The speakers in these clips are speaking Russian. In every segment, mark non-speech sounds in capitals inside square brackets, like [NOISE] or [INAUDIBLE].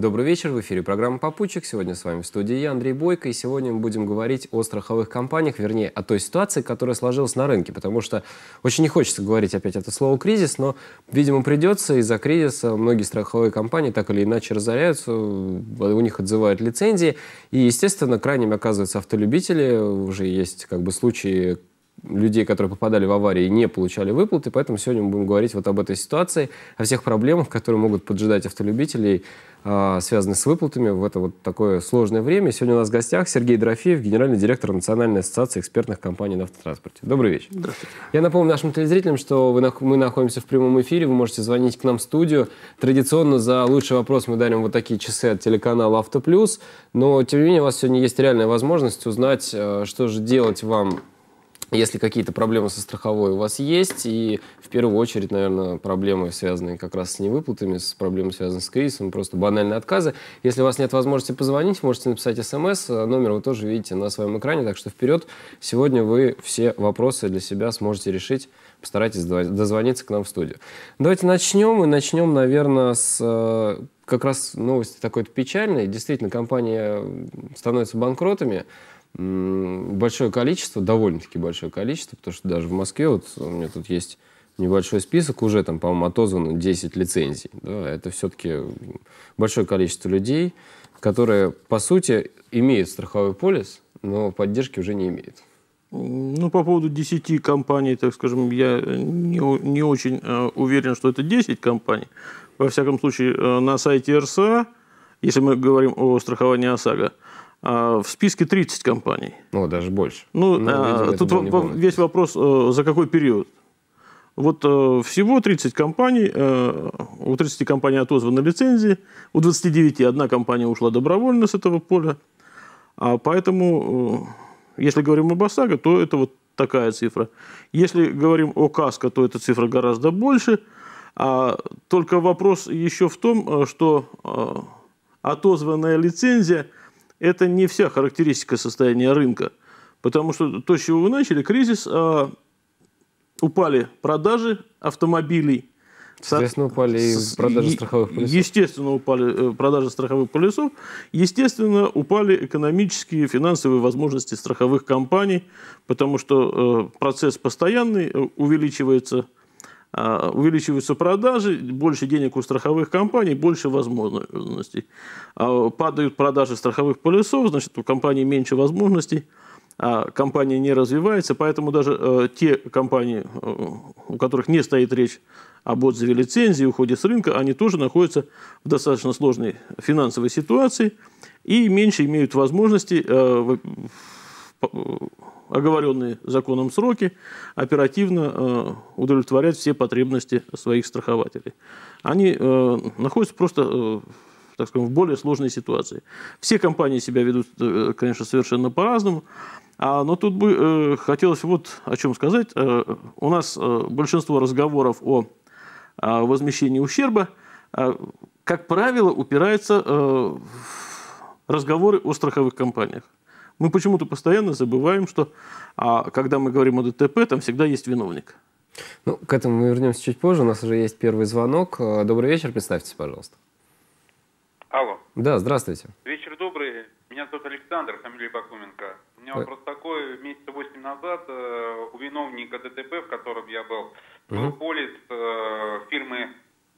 Добрый вечер, в эфире программа «Попутчик». Сегодня с вами в студии я, Андрей Бойко, и сегодня мы будем говорить о страховых компаниях, вернее, о той ситуации, которая сложилась на рынке, потому что очень не хочется говорить опять это слово «кризис», но, видимо, придется, из-за кризиса многие страховые компании так или иначе разоряются, э, у них отзывают лицензии, и, естественно, крайними оказываются автолюбители, уже есть как бы случаи, людей, которые попадали в аварии, не получали выплаты, поэтому сегодня мы будем говорить вот об этой ситуации, о всех проблемах, которые могут поджидать автолюбителей а, связанные с выплатами в это вот такое сложное время. Сегодня у нас в гостях Сергей Дрофеев, генеральный директор Национальной ассоциации экспертных компаний на автотранспорте. Добрый вечер. Здравствуйте. Я напомню нашим телезрителям, что вы, мы находимся в прямом эфире, вы можете звонить к нам в студию. Традиционно за лучший вопрос мы дарим вот такие часы от телеканала «Автоплюс», но, тем не менее, у вас сегодня есть реальная возможность узнать, э, что же делать вам если какие-то проблемы со страховой у вас есть, и в первую очередь, наверное, проблемы, связанные как раз с невыплатами, с проблемами, связанными с кризисом, просто банальные отказы. Если у вас нет возможности позвонить, можете написать смс, а номер вы тоже видите на своем экране, так что вперед. Сегодня вы все вопросы для себя сможете решить. Постарайтесь дозвониться к нам в студию. Давайте начнем, и начнем, наверное, с э, как раз новости такой печальной. Действительно, компания становится банкротами большое количество, довольно-таки большое количество, потому что даже в Москве, вот у меня тут есть небольшой список, уже там, по-моему, отозвано 10 лицензий. Да? Это все-таки большое количество людей, которые, по сути, имеют страховой полис, но поддержки уже не имеют. Ну, по поводу 10 компаний, так скажем, я не, не очень э, уверен, что это 10 компаний. Во всяком случае, э, на сайте РСА, если мы говорим о страховании ОСАГО, э, а, в списке 30 компаний. Ну, даже больше. Ну, ну а, тут в, весь вопрос, э, за какой период. Вот э, всего 30 компаний, э, у 30 компаний отозваны лицензии, у 29 одна компания ушла добровольно с этого поля. А поэтому, если говорим об ОСАГО, то это вот такая цифра. Если говорим о КАСКО, то эта цифра гораздо больше. А только вопрос еще в том, что отозванная лицензия – это не вся характеристика состояния рынка. Потому что то, с чего вы начали, кризис, а, упали продажи автомобилей. Соответственно, упали и э, продажи страховых полисов. Естественно, упали продажи страховых полисов. Естественно, упали экономические и финансовые возможности страховых компаний, потому что э, процесс постоянный, э, увеличивается а, увеличиваются продажи, больше денег у страховых компаний, больше возможностей. А, падают продажи страховых полисов, значит, у компании меньше возможностей, а компания не развивается, поэтому даже э, те компании, э, у которых не стоит речь об отзыве лицензии, уходе с рынка, они тоже находятся в достаточно сложной финансовой ситуации и меньше имеют возможности э, оговоренные законом сроки оперативно э, удовлетворять все потребности своих страхователей. Они э, находятся просто э, так скажем, в более сложной ситуации. Все компании себя ведут, конечно, совершенно по-разному, а, но тут бы хотелось вот о чем сказать. у нас большинство разговоров о возмещении ущерба, а, как правило, упирается в разговоры о страховых компаниях. Мы почему-то постоянно забываем, что а, когда мы говорим о ДТП, там всегда есть виновник. Ну, к этому мы вернемся чуть позже. У нас уже есть первый звонок. Э, добрый вечер, представьтесь, пожалуйста. Алло. Да, здравствуйте. Вечер добрый. Меня зовут Александр, фамилия Бакуменко. У меня э. вопрос такой. Месяца восемь назад э, у виновника ДТП, в котором я был, был угу. полис э, фирмы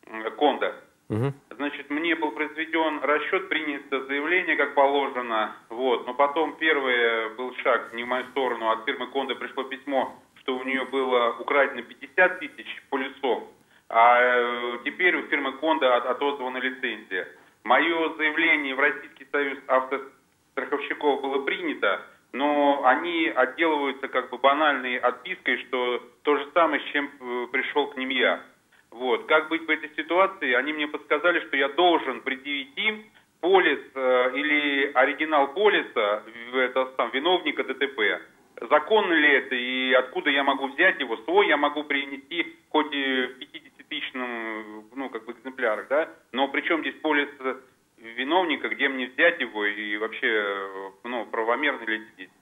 э, «Конда». Значит, мне был произведен расчет, принято заявление, как положено. Вот. Но потом первый был шаг не в мою сторону. От фирмы Конда пришло письмо, что у нее было украдено 50 тысяч полюсов. А э, теперь у фирмы Конда отозвана лицензия. Мое заявление в Российский союз автостраховщиков было принято, но они отделываются как бы банальной отпиской, что то же самое, с чем э, пришел к ним я. Вот. Как быть в этой ситуации? Они мне подсказали, что я должен предъявить им полис э, или оригинал полиса это, там, виновника ДТП. Законно ли это и откуда я могу взять его? Свой я могу принести хоть и в 50-тысячном ну, как бы экземплярах, да? но при чем здесь полис виновника, где мне взять его и вообще ну, правомерно ли это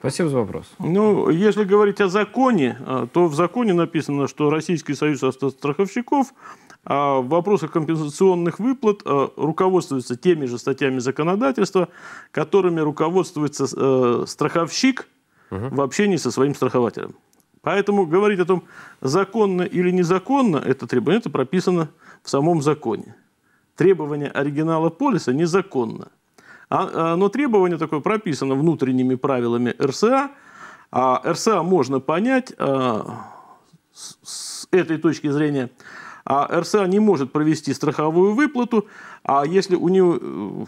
Спасибо за вопрос. Ну, если говорить о законе, а, то в законе написано, что Российский союз автостраховщиков а в вопросах компенсационных выплат а, руководствуется теми же статьями законодательства, которыми руководствуется э, страховщик в общении со своим страхователем. Поэтому говорить о том, законно или незаконно это требование, это прописано в самом законе. Требование оригинала полиса незаконно. А, а, но требование такое прописано внутренними правилами РСА. А РСА можно понять а, с этой точки зрения. А РСА не может провести страховую выплату, а если у, него, э,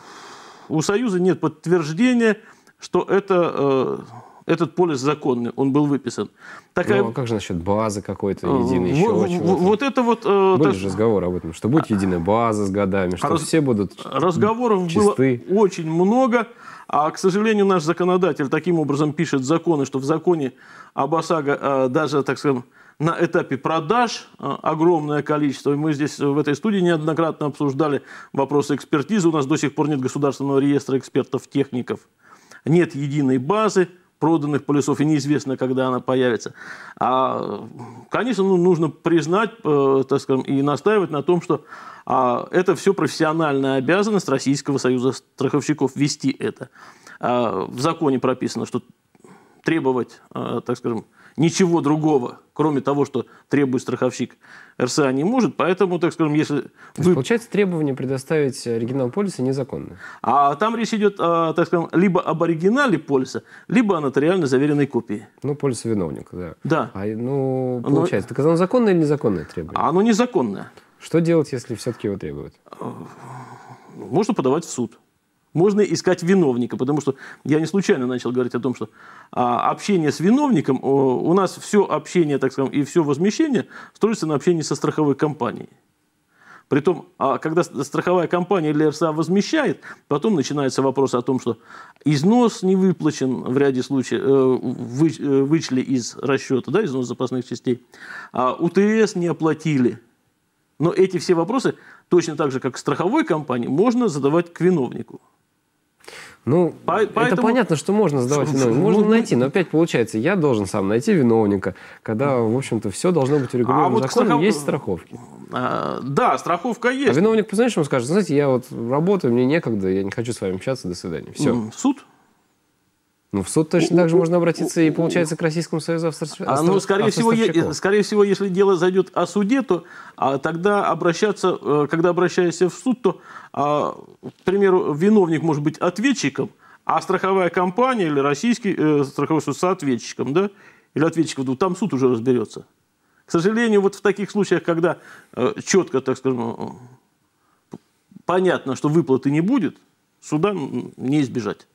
у Союза нет подтверждения, что это э, этот полис законный, он был выписан. Такая... Ну, а как же насчет базы какой-то, э, единой еще вот, чего-то? Вот это вот... Э, Были так... же разговоры об этом, что будет единая база с годами, что а раз... все будут э, Разговоров чисты. было очень много. А, к сожалению, наш законодатель таким образом пишет законы, что в законе об ОСАГО э, даже, так скажем на этапе продаж огромное количество. И мы здесь в этой студии неоднократно обсуждали вопросы экспертизы. У нас до сих пор нет государственного реестра экспертов-техников, нет единой базы проданных полюсов, и неизвестно, когда она появится. А, конечно, ну, нужно признать, э, так скажем, и настаивать на том, что а, это все профессиональная обязанность Российского союза страховщиков вести это. А, в законе прописано, что требовать, а, так скажем, ничего другого, кроме того, что требует страховщик РСА, не может. Поэтому, так скажем, если... То есть, Получается, требование предоставить оригинал полиса незаконно. А там речь идет, а, так скажем, либо об оригинале полиса, либо о нотариально заверенной копии. Ну, полис виновник, да. Да. А, ну, получается, Но... так оно законное или незаконное требование? Оно незаконное. Что делать, если все-таки его требуют? Э, можно подавать в суд. Можно искать виновника, потому что я не случайно начал говорить о том, что а, общение с виновником, о, у нас все общение, так скажем, и все возмещение строится на общении со страховой компанией. Притом, а, когда страховая компания или РСА возмещает, потом начинается вопрос о том, что износ не выплачен, в ряде случаев э, вы, э, вычли из расчета, да, износ запасных частей, а УТС не оплатили. Но эти все вопросы, точно так же, как страховой компании, можно задавать к виновнику. Ну, Поэтому... это понятно, что можно сдавать [LAUGHS] виновника. Можно ну, найти, но опять получается, я должен сам найти виновника, когда, в общем-то, все должно быть урегулировано а вот законом, страхов... есть страховки. А, да, страховка есть. А виновник, понимаешь, ему скажет, знаете, я вот работаю, мне некогда, я не хочу с вами общаться, до свидания. Все. Суд? Ну, в суд точно так же можно обратиться и, получается, к Российскому Союзу австралийских а, ну, скорее всего, е, скорее всего, если дело зайдет о суде, то а, тогда обращаться, э, когда обращаешься в суд, то, а, к примеру, виновник может быть ответчиком, а страховая компания или российский э, страховой суд с ответчиком, да, или ответчиком, ну, там суд уже разберется. К сожалению, вот в таких случаях, когда э, четко, так скажем, э, понятно, что выплаты не будет, суда не избежать.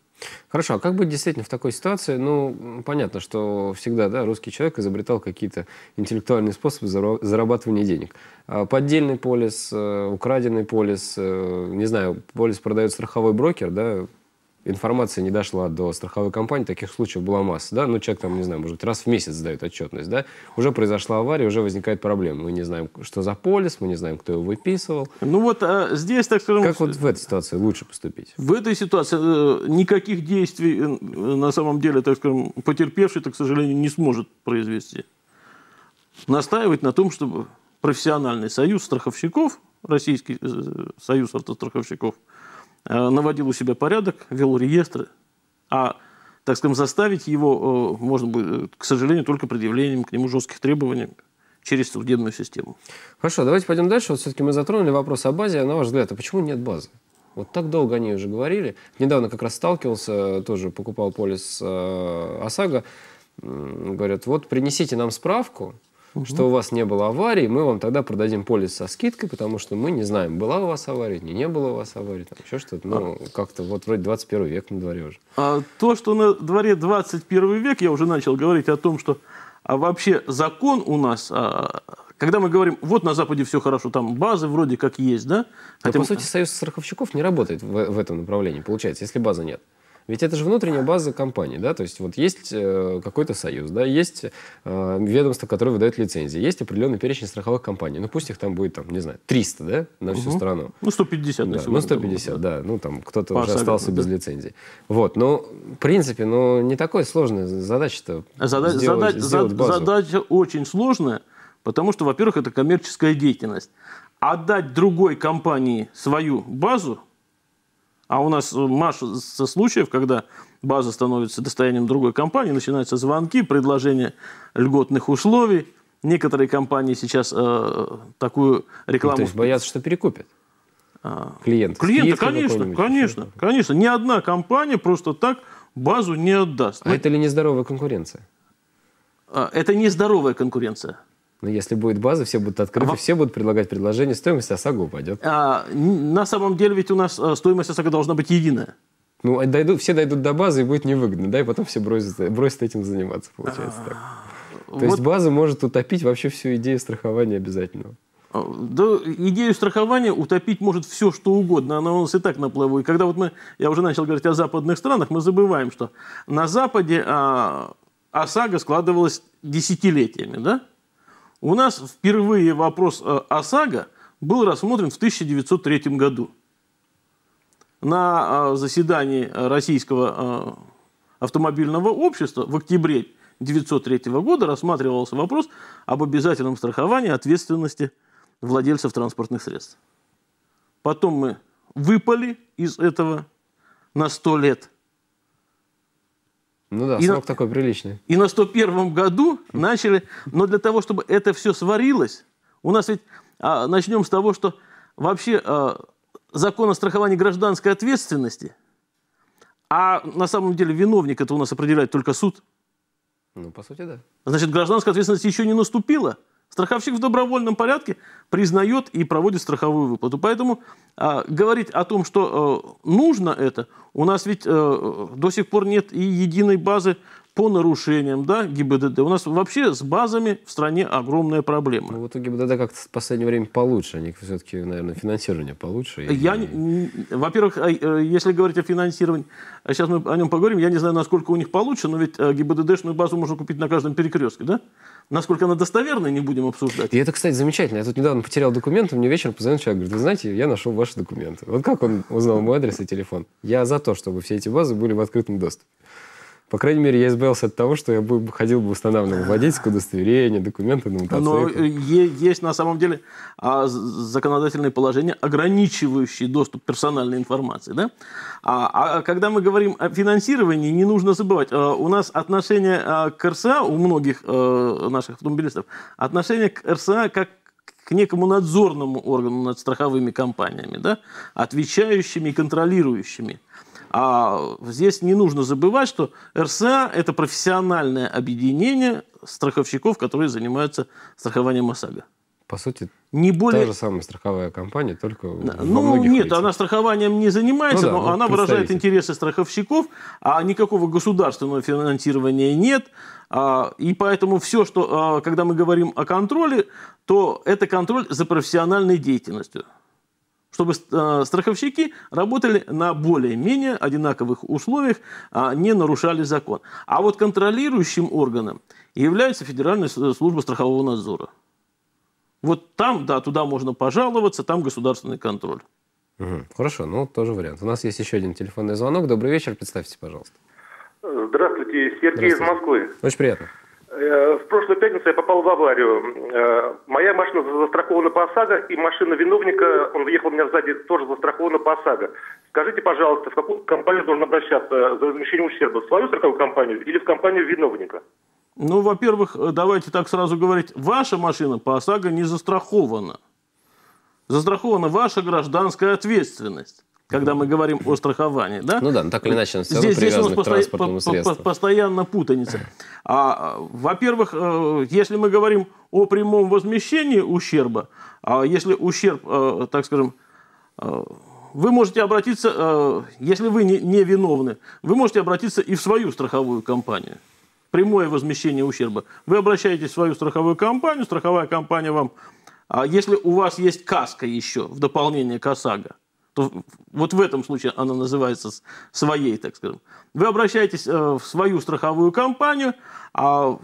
Хорошо, а как быть действительно в такой ситуации? Ну, понятно, что всегда да, русский человек изобретал какие-то интеллектуальные способы зарабатывания денег. А, поддельный полис, э, украденный полис, э, не знаю, полис продает страховой брокер, да, информация не дошла до страховой компании, таких случаев была масса, да, ну, человек там, не знаю, может быть, раз в месяц сдает отчетность, да, уже произошла авария, уже возникает проблема, мы не знаем, что за полис, мы не знаем, кто его выписывал. Ну, вот а здесь, так скажем... Как вот в этой ситуации лучше поступить? В этой ситуации э, никаких действий, э, на самом деле, так скажем, потерпевший-то, к сожалению, не сможет произвести. Настаивать на том, чтобы профессиональный союз страховщиков, Российский союз автостраховщиков – Э, наводил у себя порядок, вел реестры, а, так скажем, заставить его э, можно будет, э, к сожалению, только предъявлением к нему жестких требований через судебную систему. Хорошо, давайте пойдем дальше. Вот все-таки мы затронули вопрос о базе. А на ваш взгляд, а почему нет базы? Вот так долго они уже говорили. Недавно как раз сталкивался, тоже покупал полис э, ОСАГО. Говорят, вот принесите нам справку, угу. что у вас не было аварии, мы вам тогда продадим полис со скидкой, потому что мы не знаем, была у вас авария, не, не было у вас аварии, там еще что-то. Ну, а. как-то вот вроде 21 век на дворе уже. А то, что на дворе 21 век, я уже начал говорить о том, что а вообще закон у нас, а, когда мы говорим, вот на Западе все хорошо, там базы вроде как есть, да? Хотя... Но, по сути, союз страховщиков не работает в, в этом направлении, получается, если базы нет. Ведь это же внутренняя база компании, да, то есть вот есть э, какой-то союз, да, есть э, ведомство, которое выдает лицензии, есть определенный перечень страховых компаний, ну пусть их там будет, там, не знаю, 300, да, на всю угу. страну. Ну, 150 да, Ну, 150, да. да, ну там кто-то уже остался да. без лицензии. Вот, ну, в принципе, ну, не такой сложная задача-то. Зада- сделать, зада- сделать базу. Задача очень сложная, потому что, во-первых, это коммерческая деятельность. Отдать другой компании свою базу а у нас э, масса э, случаев, когда база становится достоянием другой компании, начинаются звонки, предложения льготных условий. Некоторые компании сейчас э, такую рекламу... Ну, то есть боятся, что перекупят а, клиент. Клиента, конечно, конечно, конечно. Ни одна компания просто так базу не отдаст. А Мы... Ну это ли нездоровая конкуренция? А, это нездоровая конкуренция. Но ну, если будет база, все будут открыты, а все будут предлагать предложение, стоимость ОСАГО упадет. А, на самом деле ведь у нас э, стоимость ОСАГО должна быть единая. Ну, а дойдут, все дойдут до базы, и будет невыгодно, да, и потом все бросят, бросят этим заниматься, получается так. А, То вот. есть база может утопить вообще всю идею страхования обязательного. А, да, идею страхования утопить может все, что угодно. Она у нас и так на плаву. И когда вот мы, я уже начал говорить о западных странах, мы забываем, что на Западе а, ОСАГО складывалась десятилетиями, да? У нас впервые вопрос э, ОСАГО был рассмотрен в 1903 году на э, заседании Российского э, автомобильного общества в октябре 1903 года рассматривался вопрос об обязательном страховании ответственности владельцев транспортных средств. Потом мы выпали из этого на 100 лет – ну да, и срок на... такой приличный. И на 101 году начали, но для того, чтобы это все сварилось, у нас ведь, а, начнем с того, что вообще а, закон о страховании гражданской ответственности, а на самом деле виновник это у нас определяет только суд. Ну, по сути, да. Значит, гражданская ответственность еще не наступила. Страховщик в добровольном порядке признает и проводит страховую выплату. Поэтому а, говорить о том, что а, нужно это, у нас ведь а, до сих пор нет и единой базы по нарушениям да, ГИБДД. У нас вообще с базами в стране огромная проблема. Ну, вот у ГИБДД как-то в последнее время получше. Они все-таки, наверное, финансирование получше. Я, и... во-первых, а, э, если говорить о финансировании, а сейчас мы о нем поговорим, я не знаю, насколько у них получше, но ведь э, ГИБДДшную базу можно купить на каждом перекрестке, да? Насколько она достоверная, не будем обсуждать. И это, кстати, замечательно. Я тут недавно потерял документы, мне вечером позвонил человек, говорит, вы знаете, я нашел ваши документы. Вот как он узнал мой адрес и телефон? Я за то, чтобы все эти базы были в открытом доступе. По крайней мере, я избавился от того, что я бы ходил бы устанавливал водительское удостоверение, документы на ну, мотоцикл. Но э, есть на самом деле а, законодательные положения, ограничивающие доступ персональной информации. Да? А, а, а когда мы говорим о финансировании, не нужно забывать, э, у нас отношение э, к РСА, у многих наших автомобилистов, отношение к РСА как к некому надзорному органу над страховыми компаниями, да, отвечающими и контролирующими. А здесь не нужно забывать, что РСА – это профессиональное объединение страховщиков, которые занимаются страхованием ОСАГО. По сути, не более... та же самая страховая компания, только да. Ну, многих нет, лицах. она страхованием не занимается, ну, но вот ну, она выражает интересы страховщиков, а никакого государственного финансирования нет. А, и поэтому все, что, а, когда мы говорим о контроле, то это контроль за профессиональной деятельностью чтобы э, страховщики работали на более-менее одинаковых условиях, а не нарушали закон. А вот контролирующим органом является Федеральная служба страхового надзора. Вот там, да, туда можно пожаловаться, там государственный контроль. Угу. Хорошо, ну тоже вариант. У нас есть еще один телефонный звонок. Добрый вечер, представьте, пожалуйста. Здравствуйте, Сергей Здравствуйте. из Москвы. Очень приятно. Э, в прошлую пятницу я попал в аварию. Э, моя машина застрахована по ОСАГО, и машина виновника, он ехал у меня сзади, тоже застрахована по ОСАГО. Скажите, пожалуйста, в какую компанию должен обращаться за возмещение ущерба? В свою страховую компанию или в компанию виновника? Ну, во-первых, э, давайте так сразу говорить, ваша машина по ОСАГО не застрахована. Застрахована ваша гражданская ответственность когда мы говорим о страховании. Да? Ну да, но ну так или иначе, все здесь, здесь у нас посто... средству. постоянно путаница. А, во-первых, э, если мы говорим о прямом возмещении ущерба, а если ущерб, э, так скажем, э, вы можете обратиться, если вы не виновны, вы можете обратиться и в свою страховую компанию. Прямое возмещение ущерба. Вы обращаетесь в свою страховую компанию, страховая компания вам, а если у вас есть каска еще в дополнение к ОСАГО, то вот в этом случае она называется своей, так скажем. Вы обращаетесь э, в свою страховую компанию, а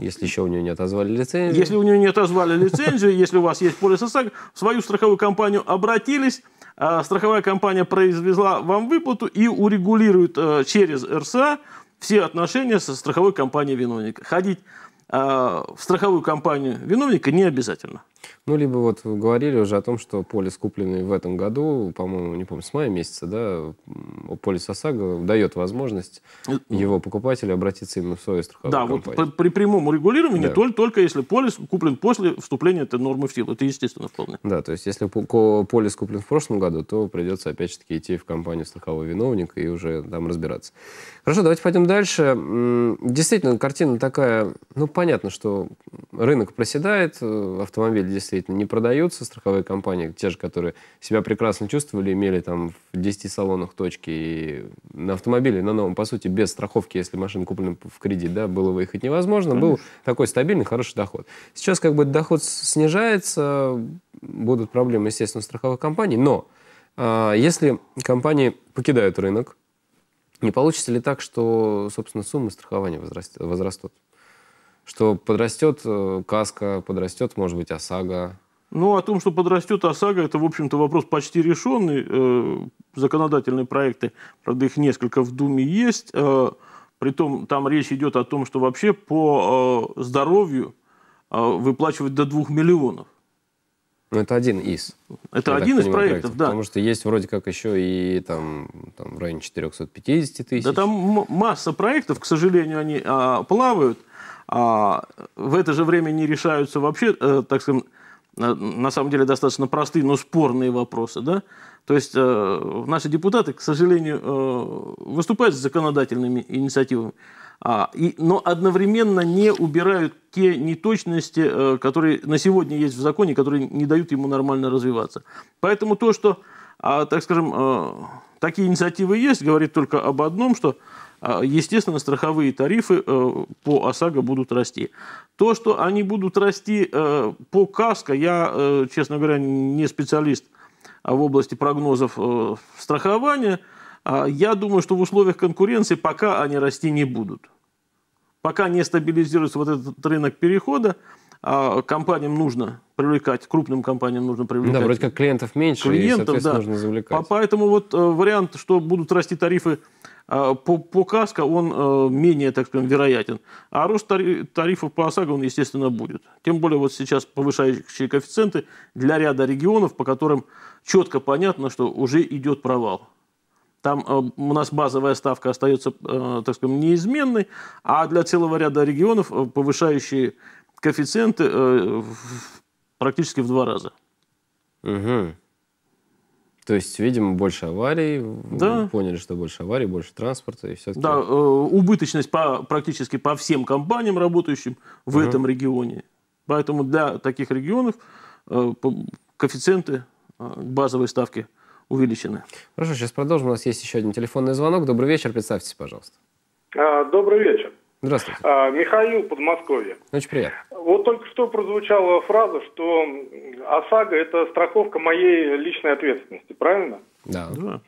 если еще у нее не отозвали лицензию. Если у нее не отозвали лицензию, [LAUGHS] если у вас есть полис ОСАГО, в свою страховую компанию обратились, э, страховая компания произвела вам выплату и урегулирует э, через РСА все отношения со страховой компанией виновника. Ходить в страховую компанию виновника не обязательно. Ну, либо вот говорили уже о том, что полис, купленный в этом году, по-моему, не помню, с мая месяца, да, полис ОСАГО дает возможность э, э. его покупателю обратиться именно в свою страховую да, компанию. вот при прямом регулировании да. только, только если полис куплен после вступления этой нормы в силу. Это естественно вполне. Да, то есть если полис куплен в прошлом году, то придется опять же таки идти в компанию страхового виновника и уже там разбираться. Хорошо, давайте пойдем дальше. Действительно, картина такая, ну, понятно, что рынок проседает, э, автомобиль действительно не продаются страховые компании, те же, которые себя прекрасно чувствовали, имели там в 10 салонах точки и на автомобиле, на новом, по сути, без страховки, если машина куплена в кредит, да, было выехать невозможно, Конечно. был такой стабильный, хороший доход. Сейчас как бы доход снижается, будут проблемы, естественно, страховых компаний, но а, если компании покидают рынок, не получится ли так, что, собственно, суммы страхования возраст, возрастут? что подрастет э, Каска, подрастет, может быть, ОСАГО. Ну, о том, что подрастет ОСАГО, это, в общем-то, вопрос почти решенный. Э, законодательные проекты, правда, их несколько в Думе есть. Э, притом там речь идет о том, что вообще по здоровью выплачивать до 2 миллионов. Ну, это один из. Это один понимаю, из проектов, проектов, да. Потому что есть вроде как еще и там, там в районе 450 тысяч. Да там масса проектов, к сожалению, они а, плавают. А в это же время не решаются вообще, э, так скажем, на самом деле достаточно простые, но спорные вопросы. Да? То есть э, наши депутаты, к сожалению, э, выступают с законодательными инициативами, а и но одновременно не убирают те неточности, которые на сегодня есть в законе, которые не дают ему нормально развиваться. Поэтому то, что, а, так скажем, такие инициативы есть, говорит только об одном, что а, естественно, страховые тарифы э, по ОСАГО будут расти. То, что они будут расти э, по КАСКО, я, э, честно говоря, не специалист в области прогнозов страхования. А, я думаю, что в условиях конкуренции пока они расти не будут. Пока не стабилизируется вот этот рынок перехода, а компаниям нужно привлекать, крупным компаниям нужно привлекать. Да, вроде как клиентов меньше, клиентов, и, соответственно, да. нужно завлекать. Поэтому вот вариант, что будут расти тарифы а, по, по он э, менее, так скажем, вероятен. А рост тарифов по ОСАГО, он, естественно, будет. Тем более вот сейчас повышающие коэффициенты для ряда регионов, по которым четко понятно, что уже идет провал. Там э, у нас базовая ставка остается, э, так скажем, неизменной, а для целого ряда регионов повышающие коэффициенты практически в два раза. Угу. То есть, видимо, больше аварий. Да. Поняли, что больше аварий, больше транспорта и все. -таки... Да, э, убыточность по, практически по всем компаниям, работающим в угу. этом регионе. Поэтому для таких регионов э, коэффициенты э, базовой ставки увеличены. Хорошо, сейчас продолжим. У нас есть еще один телефонный звонок. Добрый вечер, представьтесь, пожалуйста. А, добрый вечер. Здравствуйте. А, Михаил, Подмосковье. Очень приятно. Вот только что прозвучала фраза, что ОСАГО – это страховка моей личной ответственности, правильно? Да. да.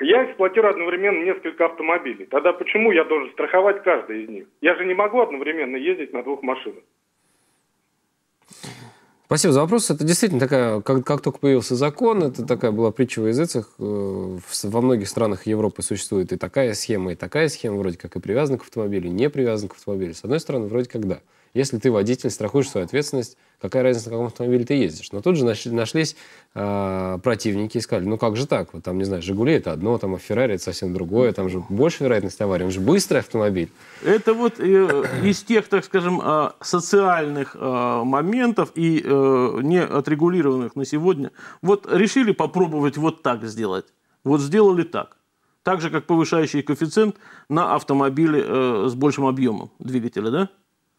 Я эксплуатирую одновременно несколько автомобилей. Тогда почему я должен страховать каждый из них? Я же не могу одновременно ездить на двух машинах. Спасибо за вопрос. Это действительно такая, как, как только появился закон, это такая была притча э, в языцах. Во многих странах Европы существует и такая схема, и такая схема, вроде как и привязан к автомобилю, не привязан к автомобилю. С одной стороны, вроде как да. Если ты водитель, страхуешь свою ответственность, Какая разница, на каком автомобиле ты ездишь? Но тут же нашлись э, противники и сказали, ну как же так? Вот там, не знаю, «Жигули» — это одно, там, а «Феррари» — это совсем другое, там же больше вероятность аварии, он же быстрый автомобиль. Это вот э, из тех, так скажем, э, социальных э, моментов и э, не отрегулированных на сегодня. Вот решили попробовать вот так сделать. Вот сделали так так же как повышающий коэффициент на автомобиле э, с большим объемом двигателя, да?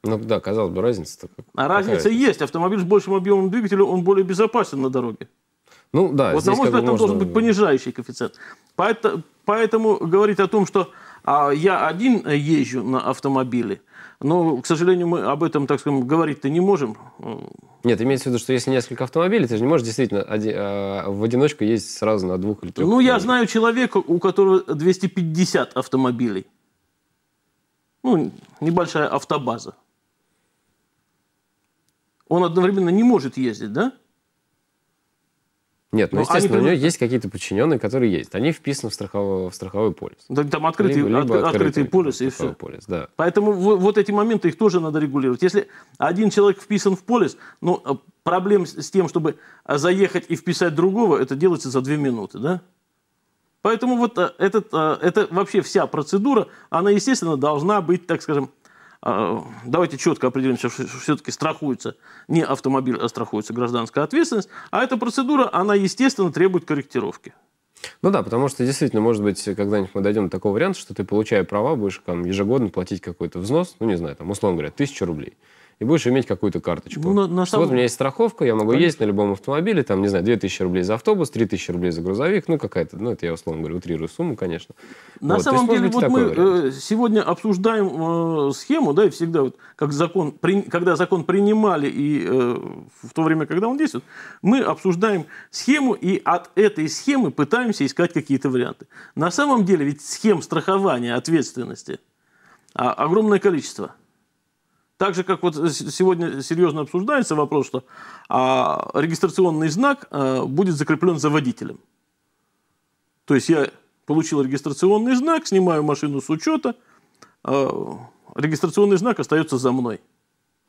Ну да, казалось бы, разница-то. А разница какая есть. Автомобиль с большим объемом двигателя, он более безопасен на дороге. Ну да, Вот, на мой взгляд, там должен быть понижающий коэффициент. Поэтому, поэтому говорить о том, что а, я один езжу на автомобиле, но, к сожалению, мы об этом, так скажем, говорить-то не можем. Нет, имеется в виду, что если несколько автомобилей, ты же не можешь действительно оди- э, в одиночку ездить сразу на двух или трех. Ну, я знаю человека, у которого 250 автомобилей. Ну, небольшая автобаза. Он одновременно не может ездить, да? Нет, ну, ну естественно, они, у него есть какие-то подчиненные, которые ездят. Они вписаны в, страховой, в страховой полис. Да, там открытый, либо, открытый, открытый полис и все. Полис, да. Поэтому вот, вот эти моменты, их тоже надо регулировать. Если один человек вписан в полис, ну, э, проблем с тем, чтобы э, заехать и вписать другого, это делается за две минуты, да? Поэтому вот э, этот, это вообще вся процедура, она, естественно, должна быть, так скажем, а, давайте четко определимся, что все-таки страхуется не автомобиль, а страхуется гражданская ответственность. А эта процедура, она, естественно, требует корректировки. Ну да, потому что действительно, может быть, когда-нибудь мы дойдем до такого варианта, что ты, получая права, будешь там, ежегодно платить какой-то взнос, ну не знаю, там, условно говоря, тысячу рублей и будешь иметь какую-то карточку. Ну, на, самом... Вот у меня есть страховка, я могу ездить на любом автомобиле, там, не знаю, 2000 рублей за автобус, 3000 рублей за грузовик, ну, какая-то, ну, это я, условно говоря, утрирую сумму, конечно. На вот. самом есть, деле, вот мы вариант. Э, сегодня обсуждаем э, схему, да, и всегда, вот, как закон, при, когда закон принимали и э, в то время, когда он действует, мы обсуждаем схему, и от этой схемы пытаемся искать какие-то варианты. На самом деле, ведь схем страхования ответственности а, огромное количество – так же, как вот сегодня серьезно обсуждается вопрос, что а, регистрационный знак а, будет закреплен за водителем. То есть я получил регистрационный знак, снимаю машину с учета, а, регистрационный знак остается за мной.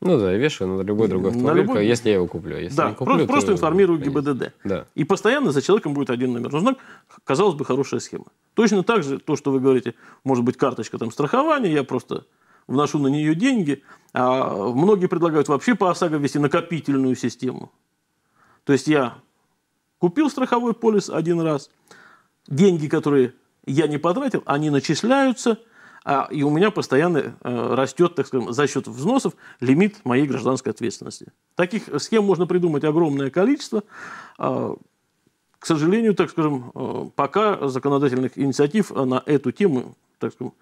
Ну да, вешаю на любой другой автомобиль, на любой... если я его куплю. Если да, куплю, просто, просто информирую конечно. ГИБДД. Да. И постоянно за человеком будет один номерный ну, знак. Казалось бы, хорошая схема. Точно так же, то, что вы говорите, может быть, карточка там страхования, я просто вношу на нее деньги. А многие предлагают вообще по ОСАГО вести накопительную систему. То есть я купил страховой полис один раз, деньги, которые я не потратил, они начисляются, а, и у меня постоянно э, растет, так скажем, за счет взносов лимит моей гражданской ответственности. Таких схем можно придумать огромное количество. Э, к сожалению, так скажем, э, пока законодательных инициатив на эту тему, так скажем,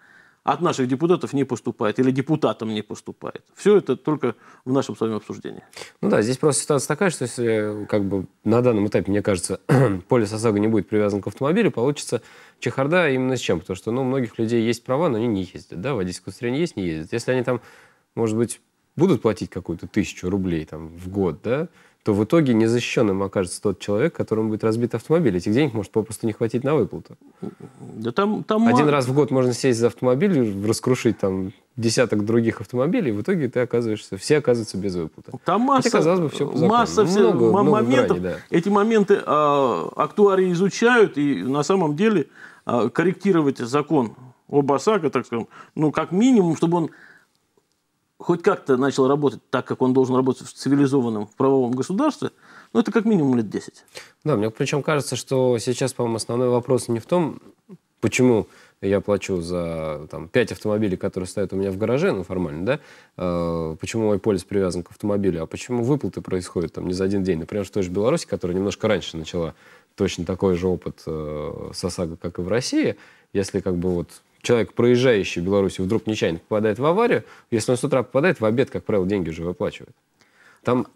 от наших депутатов не поступает или депутатам не поступает. Все это только в нашем с вами обсуждении. Ну да, здесь просто ситуация такая, что если как бы на данном этапе, мне кажется, [CLEARS THROAT] полис ОСАГО не будет привязан к автомобилю, получится чехарда именно с чем? Потому что ну, у многих людей есть права, но они не ездят. Да? Водительское удостоверение есть, не ездят. Если они там, может быть, будут платить какую-то тысячу рублей там, в год, да, то в итоге незащищенным окажется тот человек, которому будет разбит автомобиль. Этих денег может попросту не хватить на выплату. Да там, там... Один раз в год можно сесть за автомобиль, раскрушить там десяток других автомобилей, и в итоге ты оказываешься, все оказываются без выплаты. Там масса, Хотя, казалось бы, все по масса ну, все, много, много моментов. Грани, да. Эти моменты а, актуарии изучают, и на самом деле а, корректировать закон об ОСАГО, так скажем, ну, как минимум, чтобы он хоть как-то начал работать так, как он должен работать в цивилизованном в правовом государстве, ну, это как минимум лет 10. Да, мне причем кажется, что сейчас, по-моему, основной вопрос не в том, почему я плачу за там, 5 автомобилей, которые стоят у меня в гараже, ну, формально, да, э, почему мой полис привязан к автомобилю, а почему выплаты происходят там не за один день. Например, в той же Беларуси, которая немножко раньше начала точно такой же опыт э, с ОСАГО, как и в России, если как бы вот человек, проезжающий в Беларуси, вдруг нечаянно попадает в аварию, если он с утра попадает, в обед, как правило, деньги уже выплачивают. Там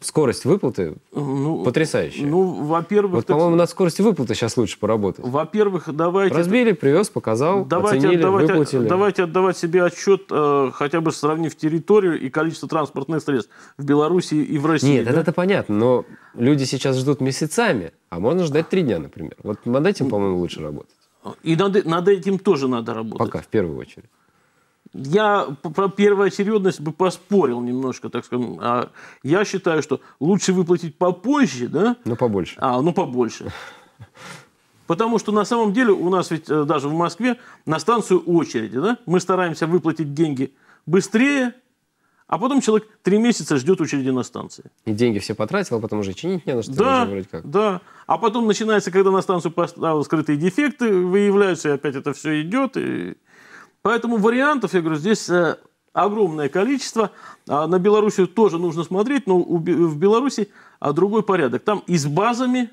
скорость выплаты ну, потрясающая. Ну, во-первых... Вот, по-моему, на скорости выплаты сейчас лучше поработать. Во-первых, давайте... Разбили, привез, показал, давайте, оценили, давайте, выплатили. Давайте отдавать себе отчет, э, хотя бы сравнив территорию и количество транспортных средств в Беларуси и в России. Нет, да? это понятно, но люди сейчас ждут месяцами, а можно ждать три дня, например. Вот над этим, по-моему, лучше работать. И над, над этим тоже надо работать. Пока, в первую очередь. Я про первоочередность бы поспорил немножко, так скажем. А я считаю, что лучше выплатить попозже, да? Ну, побольше. А, ну, побольше. Потому что на самом деле у нас ведь э, даже в Москве на станцию очереди, да? Мы стараемся выплатить деньги быстрее, а потом человек три месяца ждет очереди на станции. И деньги все потратил, а потом уже чинить не на что. Да, вроде как. да. А потом начинается, когда на станцию поставил а, скрытые дефекты, выявляются, и опять это все идет. И... Поэтому вариантов, я говорю, здесь э, огромное количество. А на Белоруссию тоже нужно смотреть, но в Беларуси а, другой порядок. Там и с базами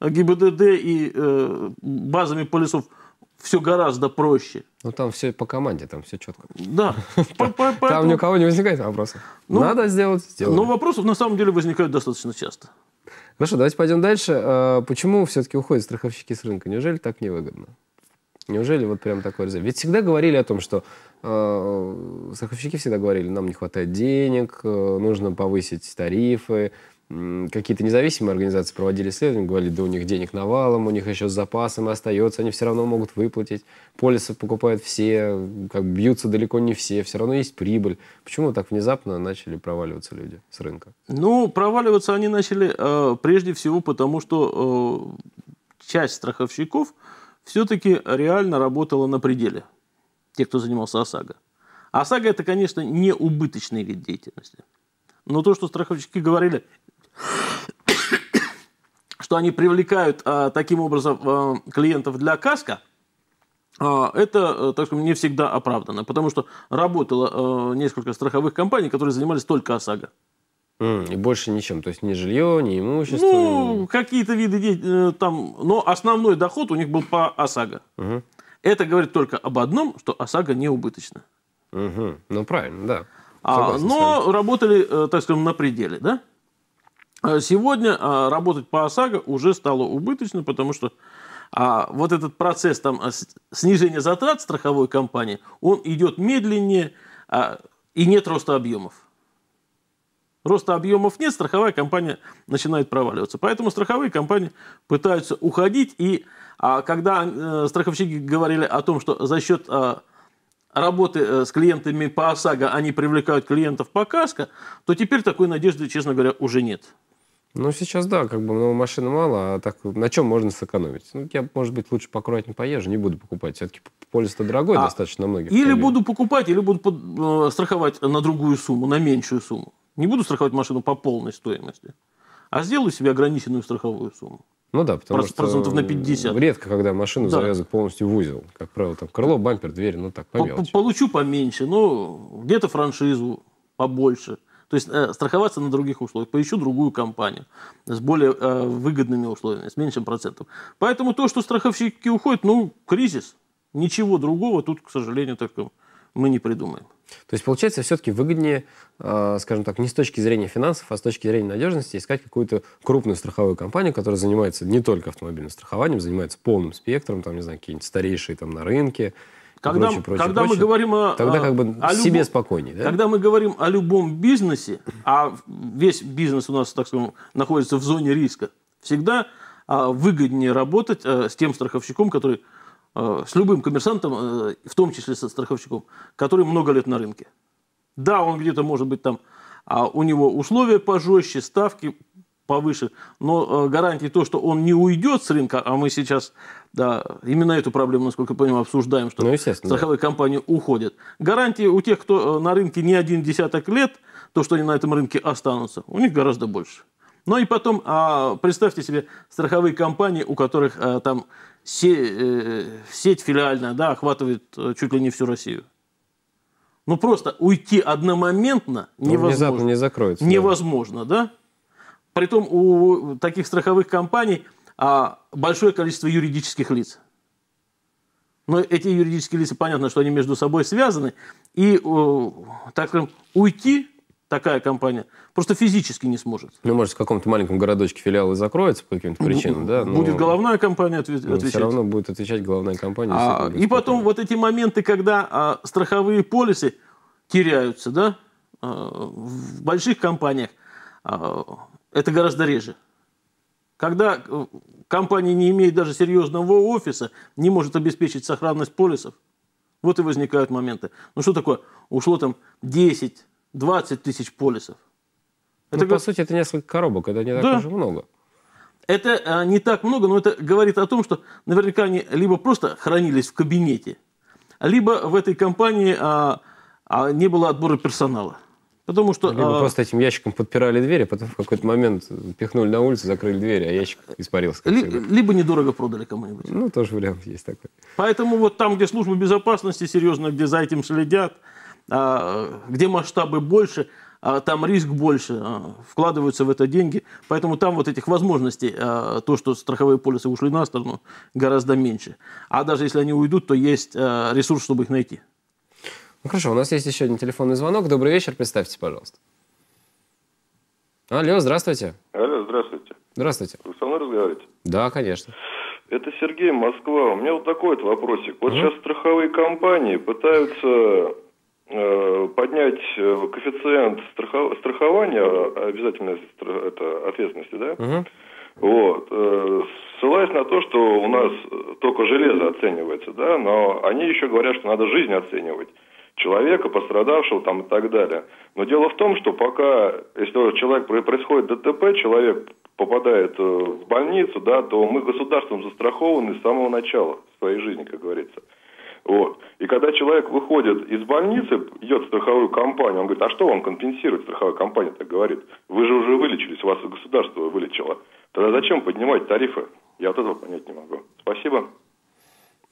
ГИБДД, и э, базами полисов – все гораздо проще. Ну там все по команде, там все четко. Да. [LAUGHS] Там ни у кого не возникает вопросов. Ну, Надо сделать, сделать. Но ну, вопросов на самом деле возникают достаточно часто. Хорошо, ну давайте пойдем дальше. А, почему все-таки уходят страховщики с рынка? Неужели так невыгодно? Неужели вот прям такой резерв? Ведь всегда говорили о том, что э, страховщики всегда говорили, нам не хватает денег, э, нужно повысить тарифы, какие-то независимые организации проводили исследования, говорили, да у них денег навалом, у них еще с запасом остается, они все равно могут выплатить, полисы покупают все, как бьются далеко не все, все равно есть прибыль. Почему так внезапно начали проваливаться люди с рынка? Ну, проваливаться они начали э, прежде всего потому, что э, часть страховщиков все-таки реально работала на пределе, те, кто занимался ОСАГО. ОСАГО – это, конечно, не убыточный вид деятельности. Но то, что страховщики говорили, [COUGHS] что они привлекают а, таким образом а, клиентов для Каска, а, это, э, так сказать, не всегда оправдано, потому что работало а, несколько страховых компаний, которые занимались только ОСАГО. И больше ничем, то есть ни жилье, ни имущество. Ну, какие-то виды э, там, но основной доход у них был по ОСАГО. Угу. Это говорит только об одном, что ОСАГО не убыточна. Угу. Ну, правильно, да. а, но работали, так скажем, на пределе, да? Э, сегодня а, работать по ОСАГО уже стало убыточно, потому что а, вот этот процесс там, а, снижения затрат страховой компании, он идет медленнее и нет роста объемов. Роста объемов нет, страховая компания начинает проваливаться. Поэтому страховые компании пытаются уходить. И а, когда э, страховщики говорили о том, что за счет э, работы э, с клиентами по ОСАГО они привлекают клиентов по КАСКО, то теперь такой надежды, честно говоря, уже нет. Ну, сейчас да, как бы ну, машины мало, а так на чем можно сэкономить? Ну, я, может быть, лучше не поезжу, не буду покупать. Все-таки полис-то дорогой а, достаточно многих. Или проблем. буду покупать, или буду под, э, страховать на другую сумму, на меньшую сумму. Не буду страховать машину по полной стоимости, а сделаю себе ограниченную страховую сумму. Ну да, потому Проц- что процентов на 50. редко, когда машину да. завязывают полностью в узел. Как правило, там крыло, бампер, дверь, ну так, по Получу поменьше, ну где-то франшизу побольше – то есть э, страховаться на других условиях. Поищу другую компанию с более э, выгодными условиями, с меньшим процентом. Поэтому то, что страховщики уходят, ну, кризис. Ничего другого тут, к сожалению, только мы не придумаем. То есть, получается, все-таки выгоднее, э, скажем так, не с точки зрения финансов, а с точки зрения надежности искать какую-то крупную страховую компанию, которая занимается не только автомобильным страхованием, занимается полным спектром, там, не знаю, какие-нибудь старейшие там на рынке, когда, прочее, прочее, когда прочее, мы говорим о, тогда как бы о себе спокойнее, да? Когда мы говорим о любом бизнесе, а весь бизнес у нас, так скажем, находится в зоне риска, всегда а, выгоднее работать э, с тем страховщиком, который э, с любым коммерсантом, э, в том числе со страховщиком, который много лет на рынке. Да, он где-то может быть там, а у него условия пожестче, ставки повыше, но э, гарантии то, что он не уйдет с рынка, а мы сейчас да, именно эту проблему, насколько я понимаю, обсуждаем, что ну, страховые да. компании уходят. Гарантии у тех, кто э, на рынке не один десяток лет, то, что они на этом рынке останутся, у них гораздо больше. Ну и потом, а, представьте себе страховые компании, у которых а, там се, э, сеть филиальная да, охватывает чуть ли не всю Россию. Ну просто уйти одномоментно невозможно. Ну, внезапно не закроется. Невозможно, да? да? Притом у таких страховых компаний а, большое количество юридических лиц. Но эти юридические лица, понятно, что они между собой связаны. И, так скажем, уйти такая компания просто физически не сможет. Ну, может, в каком-то маленьком городочке филиалы закроются по каким-то ну, причинам, да? Но... Ну, будет головная компания ответ... Но ну, отвечать. Все равно будет отвечать головная компания. А, и потом вот эти моменты, когда а, страховые полисы теряются, да, а, в больших компаниях, а, это гораздо реже. Когда э, компания не имеет даже серьезного офиса, не может обеспечить сохранность полисов, вот и возникают моменты. Ну что такое? Ушло там 10, 20 тысяч полисов. Ну, это ну, как... по сути, это несколько коробок, это не так да. уже много. Это а, не так много, но это говорит о том, что наверняка они либо просто хранились в кабинете, либо в этой компании а, а, не было отбора персонала. Потому что... Либо а... просто этим ящиком подпирали двери, а потом в какой-то момент пихнули на улицу, закрыли двери, а ящик испарился. Ли... Либо недорого продали кому-нибудь. Ну, тоже вариант есть такой. Поэтому вот там, где службы безопасности серьезно, где за этим следят, а, где масштабы больше, а, там риск больше, а, вкладываются в это деньги. Поэтому там вот этих возможностей, то, что страховые полисы ушли на сторону, гораздо меньше. А даже если они уйдут, то есть ресурс, чтобы их найти. Ну хорошо, у нас есть еще один телефонный звонок. Добрый вечер, представьте, пожалуйста. Алло, здравствуйте. Алло, здравствуйте. Здравствуйте. Вы со мной разговариваете? Да, конечно. Это Сергей, Москва. У меня вот такой вот вопросик. Вот угу. сейчас страховые компании пытаются э, поднять э, коэффициент страхов... страхования а, обязательной это, ответственности, да? Угу. Вот. Э, ссылаясь на то, что у нас э, только железо оценивается, да, но они еще говорят, что надо жизнь оценивать человека, пострадавшего там и так далее. Но дело в том, что пока, если человек происходит ДТП, человек попадает э, в больницу, да, то мы государством застрахованы с самого начала своей жизни, как говорится. Вот. И когда человек выходит из больницы, идет в страховую компанию, он говорит, а что вам компенсирует страховая компания, так говорит. Вы же уже вылечились, вас государство вылечило. Тогда зачем поднимать тарифы? Я вот этого понять не могу. Спасибо.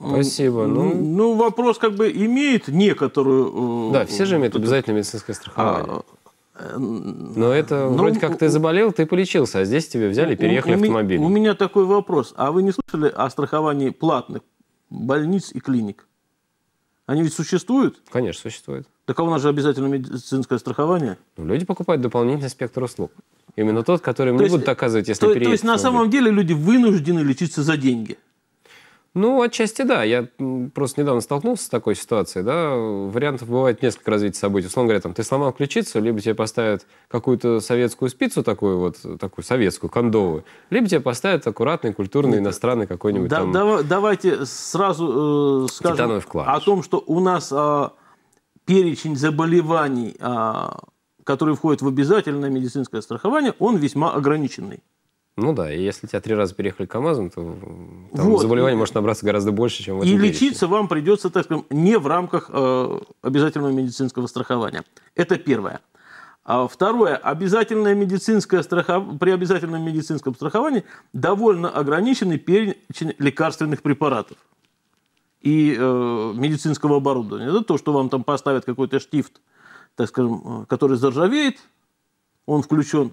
Спасибо. Ну, ну, ну, вопрос как бы имеет некоторую... Э, да, все же имеют обязательное медицинское страхование. А, Но это э, ну, вроде как ты заболел, ты полечился, а здесь тебе взяли и переехали у, автомобиль. У меня такой вопрос. А вы не слышали о страховании платных больниц и клиник? Они ведь существуют? Конечно, существуют. Так а у нас же обязательно медицинское страхование. Ну, люди покупают дополнительный спектр услуг. Именно тот, который им то не есть, будут оказывать, если то, переедут. То есть на самом деле люди вынуждены лечиться за деньги? Ну, отчасти да. Я просто недавно столкнулся с такой ситуацией. Да? Вариантов бывает несколько развития событий. Условно говоря, там, ты сломал ключицу, либо тебе поставят какую-то советскую спицу такую вот, такую советскую, кондовую, либо тебе поставят аккуратный, культурный, ну, иностранный какой-нибудь да, там... Да, давайте сразу э, скажем о том, что у нас э, перечень заболеваний, э, которые входят в обязательное медицинское страхование, он весьма ограниченный. Ну да, и если тебя три раза переехали КАМАЗом, то там вот. заболеваний может набраться гораздо больше, чем в этом И лечиться вам придется, так скажем, не в рамках э, обязательного медицинского страхования. Это первое. А второе, обязательное медицинское страхов... при обязательном медицинском страховании довольно ограниченный перечень лекарственных препаратов и э, медицинского оборудования. Это то, что вам там поставят какой-то штифт, так скажем, э, который заржавеет, он включен,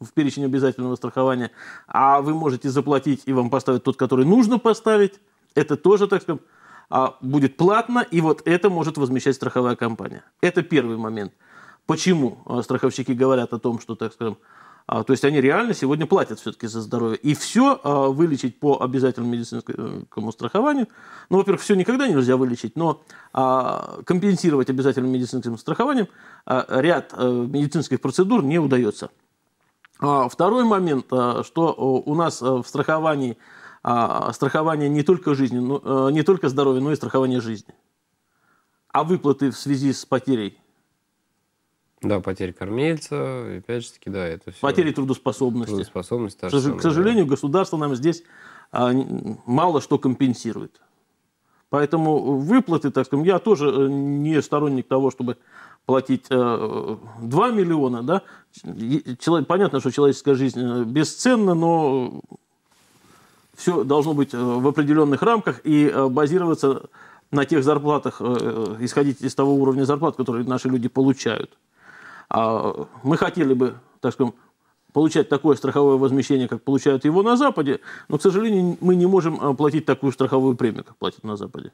в перечень обязательного страхования, а вы можете заплатить, и вам поставят тот, который нужно поставить, это тоже, так скажем а, будет платно, и вот это может возмещать страховая компания. Это первый момент. Почему а, страховщики говорят о том, что, так скажем, а, то есть они реально сегодня платят все-таки за здоровье. И все вылечить по обязательному медицинскому страхованию, ну, во-первых, все никогда нельзя вылечить, но компенсировать обязательным медицинским страхованием ряд э, медицинских процедур не удается. А, второй момент, а, что у нас э, в страховании а, страхование не только жизни, но, ну, э, не только здоровья, но и страхование жизни. А выплаты в связи с потерей? Да, потеря кормильца, и опять же таки, да, это все. Потери трудоспособности. Трудоспособность. К, самая, к сожалению, да. государство нам здесь мало что компенсирует. Поэтому выплаты, так скажем, я тоже э, не сторонник того, чтобы платить 2 э, миллиона, да, человек, понятно, что человеческая жизнь э, бесценна, но все должно быть э, в определенных рамках и базироваться на тех зарплатах, исходить из того уровня зарплат, который наши люди получают. А мы хотели бы, так скажем, получать такое страховое возмещение, как получают его на Западе, но, к сожалению, мы не можем платить такую страховую премию, как платят на Западе.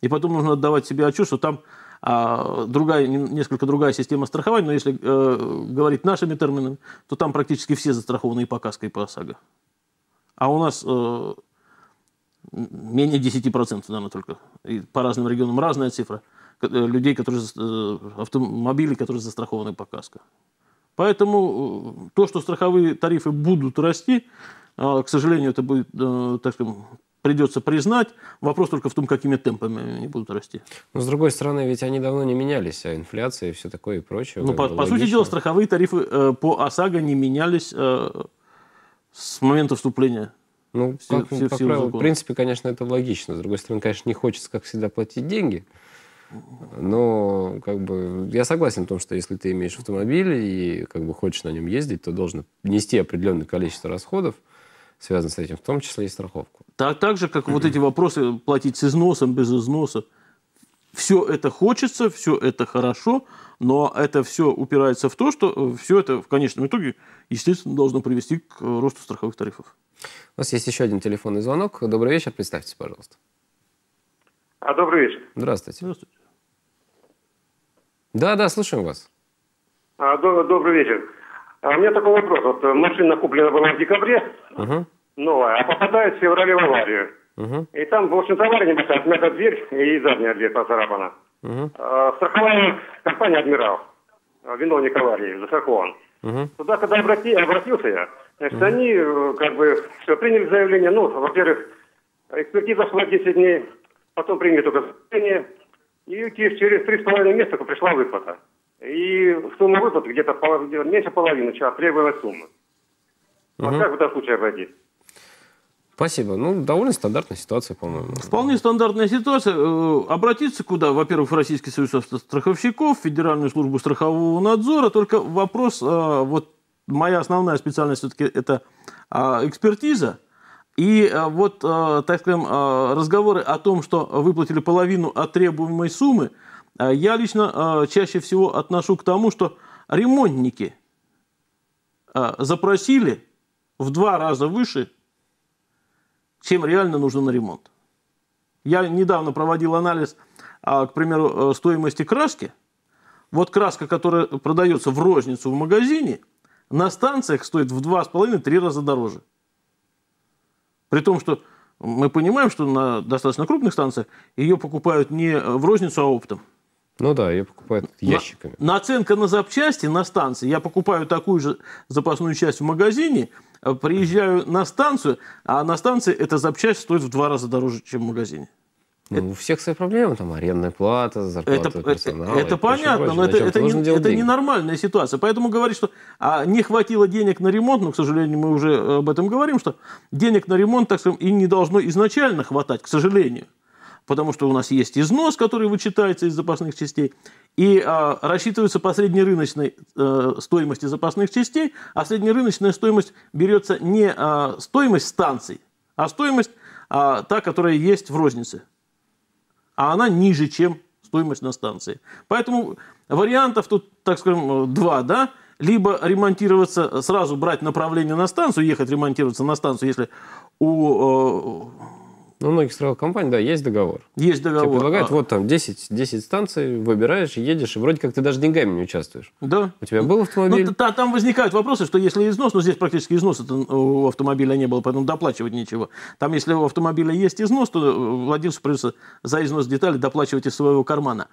И потом нужно отдавать себе отчет, что там а другая, несколько другая система страхования, но если э, говорить нашими терминами, то там практически все застрахованы и по КАСКО, и по ОСАГО. А у нас э, менее 10%, наверное, только. И по разным регионам разная цифра э, людей, которые, э, автомобилей, которые застрахованы по КАСКО. Поэтому э, то, что страховые тарифы будут расти, к сожалению, это будет так скажем, придется признать. Вопрос только в том, какими темпами они будут расти. Но, с другой стороны, ведь они давно не менялись, а инфляция и все такое и прочее. Ну, по, по сути дела, страховые тарифы э, по ОСАГО не менялись э, с момента вступления ну, все, как, все, по все правилу, в принципе, конечно, это логично. С другой стороны, конечно, не хочется, как всегда, платить деньги. Но как бы я согласен в том, что если ты имеешь автомобиль и как бы хочешь на нем ездить, то должен нести определенное количество расходов связаны с этим, в том числе и страховку. Так, так же, как вот эти вопросы платить с износом, без износа. Все это хочется, все это хорошо, но это все упирается в то, что э, все это в конечном итоге, естественно, должно привести к э, росту страховых тарифов. У нас есть еще один телефонный звонок. Добрый вечер, представьтесь, пожалуйста. А, добрый вечер. Здравствуйте. Здравствуйте. Да, да, слушаем вас. А, добрый вечер. А у меня такой вопрос. Вот э, машина куплена была в декабре, угу. новая, а попадает в феврале в аварию. Угу. И там, в общем-то, авария небольшая, отмята дверь и задняя дверь поцарапана. Угу. А, страховая компания «Адмирал», э, виновник аварии, застрахован. Угу. Туда, когда обрати, обратился я, значит, угу. они э, как бы все приняли заявление. Ну, во-первых, экспертиза шла 10 дней, потом приняли только заявление, и через 3,5 месяца пришла выплата. И в сумму где-то меньше половины, чем требуемая сумма. Угу. Вот как в этом случае обойтись? Спасибо. Ну, довольно стандартная ситуация, по-моему. Вполне стандартная ситуация. Э, обратиться куда? Во-первых, в Российский союз страховщиков, Федеральную службу страхового надзора. Только вопрос, а, вот моя основная специальность все-таки это а, экспертиза. И а, вот, так скажем, разговоры о том, что выплатили половину от требуемой суммы – Э, я лично э, чаще всего отношу к тому, что ремонтники э, запросили в два раза выше, чем реально нужно на ремонт. Я недавно проводил анализ, а, к примеру, стоимости краски. Вот краска, которая продается в розницу в магазине, на станциях стоит в 2,5-3 раза дороже. При том, что мы понимаем, что на достаточно крупных станциях ее покупают не в розницу, а оптом. Ну да, я покупаю это ящиками. На, наценка на запчасти на станции. Я покупаю такую же запасную часть в магазине, э, приезжаю на станцию, а на станции эта запчасть стоит в два раза дороже, чем в магазине. Ну, это... у всех свои проблемы, там арендная плата, зарплата это, э, персонала. Это, это понятно, но это, это, не, это ненормальная ситуация. Поэтому говорить, что а, не хватило денег на ремонт, но к сожалению, мы уже об этом говорим, что денег на ремонт, так скажем, и не должно изначально хватать, к сожалению потому что у нас есть износ, который вычитается из запасных частей, и э, рассчитывается по среднерыночной э, стоимости запасных частей, а среднерыночная стоимость берется не э, стоимость станций, а стоимость э, та, которая есть в рознице. А она ниже, чем стоимость на станции. Поэтому вариантов тут, так скажем, два, да, либо ремонтироваться, сразу брать направление на станцию, ехать ремонтироваться на станцию, если у э, ну, у многих страховых компаний, да, есть договор. Есть договор. Тебе предлагают, а... вот там 10, 10 станций, выбираешь, едешь, и вроде как ты даже деньгами не участвуешь. Да. У тебя был автомобиль? Ну, там возникают вопросы, что если износ, ну, здесь практически износ э, у автомобиля не было, поэтому доплачивать ничего. Там, если у автомобиля есть износ, то э, владельцу придется за износ деталей доплачивать из своего кармана.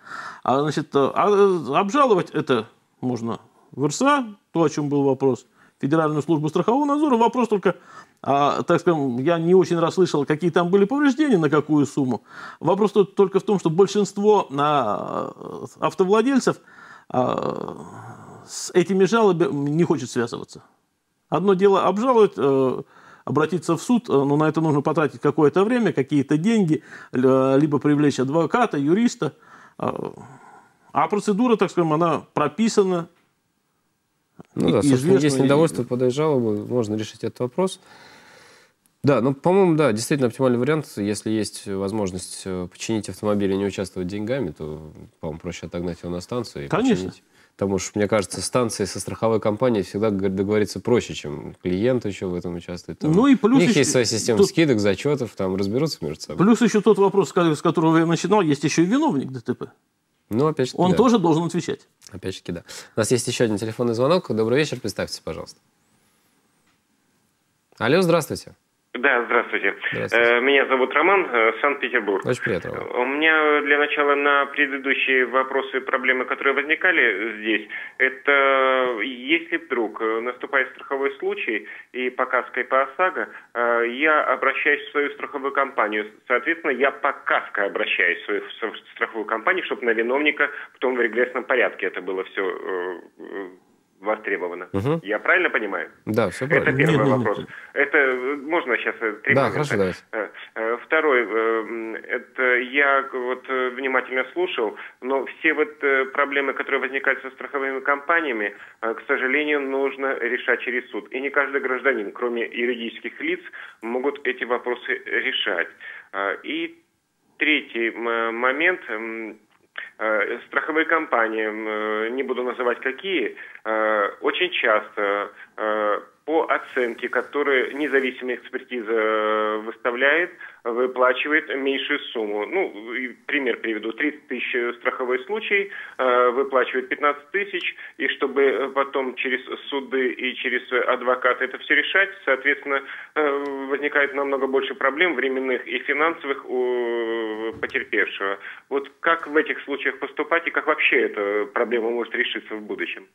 А, значит, э, а, обжаловать это можно в РСА, то, о чем был вопрос, Федеральную службу страхового надзора. Вопрос только а, так скажем, я не очень расслышал, какие там были повреждения, на какую сумму. Вопрос тут только в том, что большинство а, автовладельцев а, с этими жалобами не хочет связываться. Одно дело обжаловать, а, обратиться в суд, э, но на это нужно потратить какое-то время, какие-то деньги, э, либо привлечь адвоката, юриста. А процедура, так скажем, она прописана, ну и да, если есть недовольство, подай жалобу, можно решить этот вопрос. Да, ну, по-моему, да, действительно оптимальный вариант. Если есть возможность э, починить автомобиль и не участвовать деньгами, то, по-моему, проще отогнать его на станцию и Конечно. починить. Потому что, мне кажется, станции со страховой компанией всегда договориться проще, чем клиент еще в этом участвует. Там, ну и плюс у них еще, есть своя система тут, скидок, зачетов, там разберутся между собой. Плюс еще тот вопрос, с которого я начинал, есть еще и виновник ДТП. Ну, опять же, Он да. тоже должен отвечать. Опять же, да. У нас есть еще один телефонный звонок. Добрый вечер, представьте, пожалуйста. Алло, здравствуйте. Да, здравствуйте. здравствуйте. Э, меня зовут Роман, э, Санкт-Петербург. Очень приятно. У меня для начала на предыдущие вопросы и проблемы, которые возникали здесь, это если вдруг э, наступает страховой случай и по и по ОСАГО, я обращаюсь в свою страховую компанию. Соответственно, я по КАСКО обращаюсь в свою страховую компанию, чтобы на виновника потом в регрессном порядке это было все востребовано. Угу. Я правильно понимаю? Да, все правильно. Это первый нет, вопрос. Нет, Это можно сейчас э, три Да, момента. хорошо, давай. Э, э, второй, это я вот внимательно слушал, но все вот проблемы, которые возникают со страховыми компаниями, к сожалению, нужно решать через суд. И не каждый гражданин, кроме юридических лиц, могут эти вопросы решать. И третий момент Э, страховые компании, э, не буду называть какие, э, очень часто по оценке, которые независимая экспертиза выставляет, выплачивает меньшую сумму. Ну, пример приведу. 30 тысяч страховой случай э, выплачивает 15 тысяч, и чтобы потом через суды и через адвоката это все решать, соответственно, э, возникает намного больше проблем временных и финансовых у потерпевшего. Вот как в этих случаях поступать и как вообще эта проблема может решиться в будущем?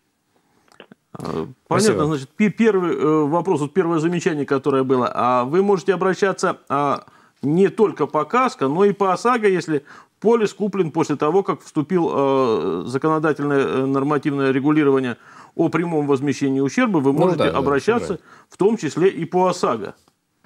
Э, понятно, Спасибо. значит, первый вопрос, вот первое замечание, которое было. А вы можете обращаться а, не только по КАСКО, но и по ОСАГО, если полис куплен после того, как вступил э, законодательное э, нормативное регулирование о прямом возмещении ущерба, вы ну можете ну, да, обращаться да, в том числе и по ОСАГО,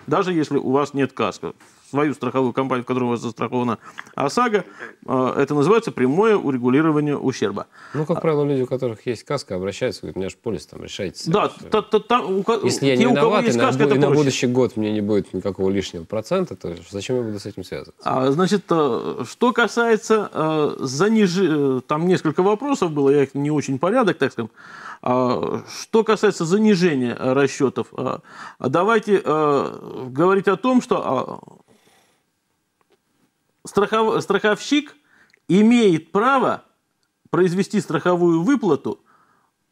даже если у вас нет КАСКО свою страховую компанию, в которой у вас застрахована ОСАГО. А, это называется прямое урегулирование ущерба. Ну, как правило, люди, у которых есть каска, обращаются, говорят, у меня же полис там решается. Да, та, та, та, у, Если я не виноват, и, каска, на, и на будущий год мне не будет никакого лишнего процента, то зачем я буду с этим связываться? А, значит, э, что касается э, занижи... Э, там несколько вопросов было, я их не очень порядок, так скажем. А, что касается занижения расчетов, давайте говорить о том, что а, страхов... страховщик имеет право произвести страховую выплату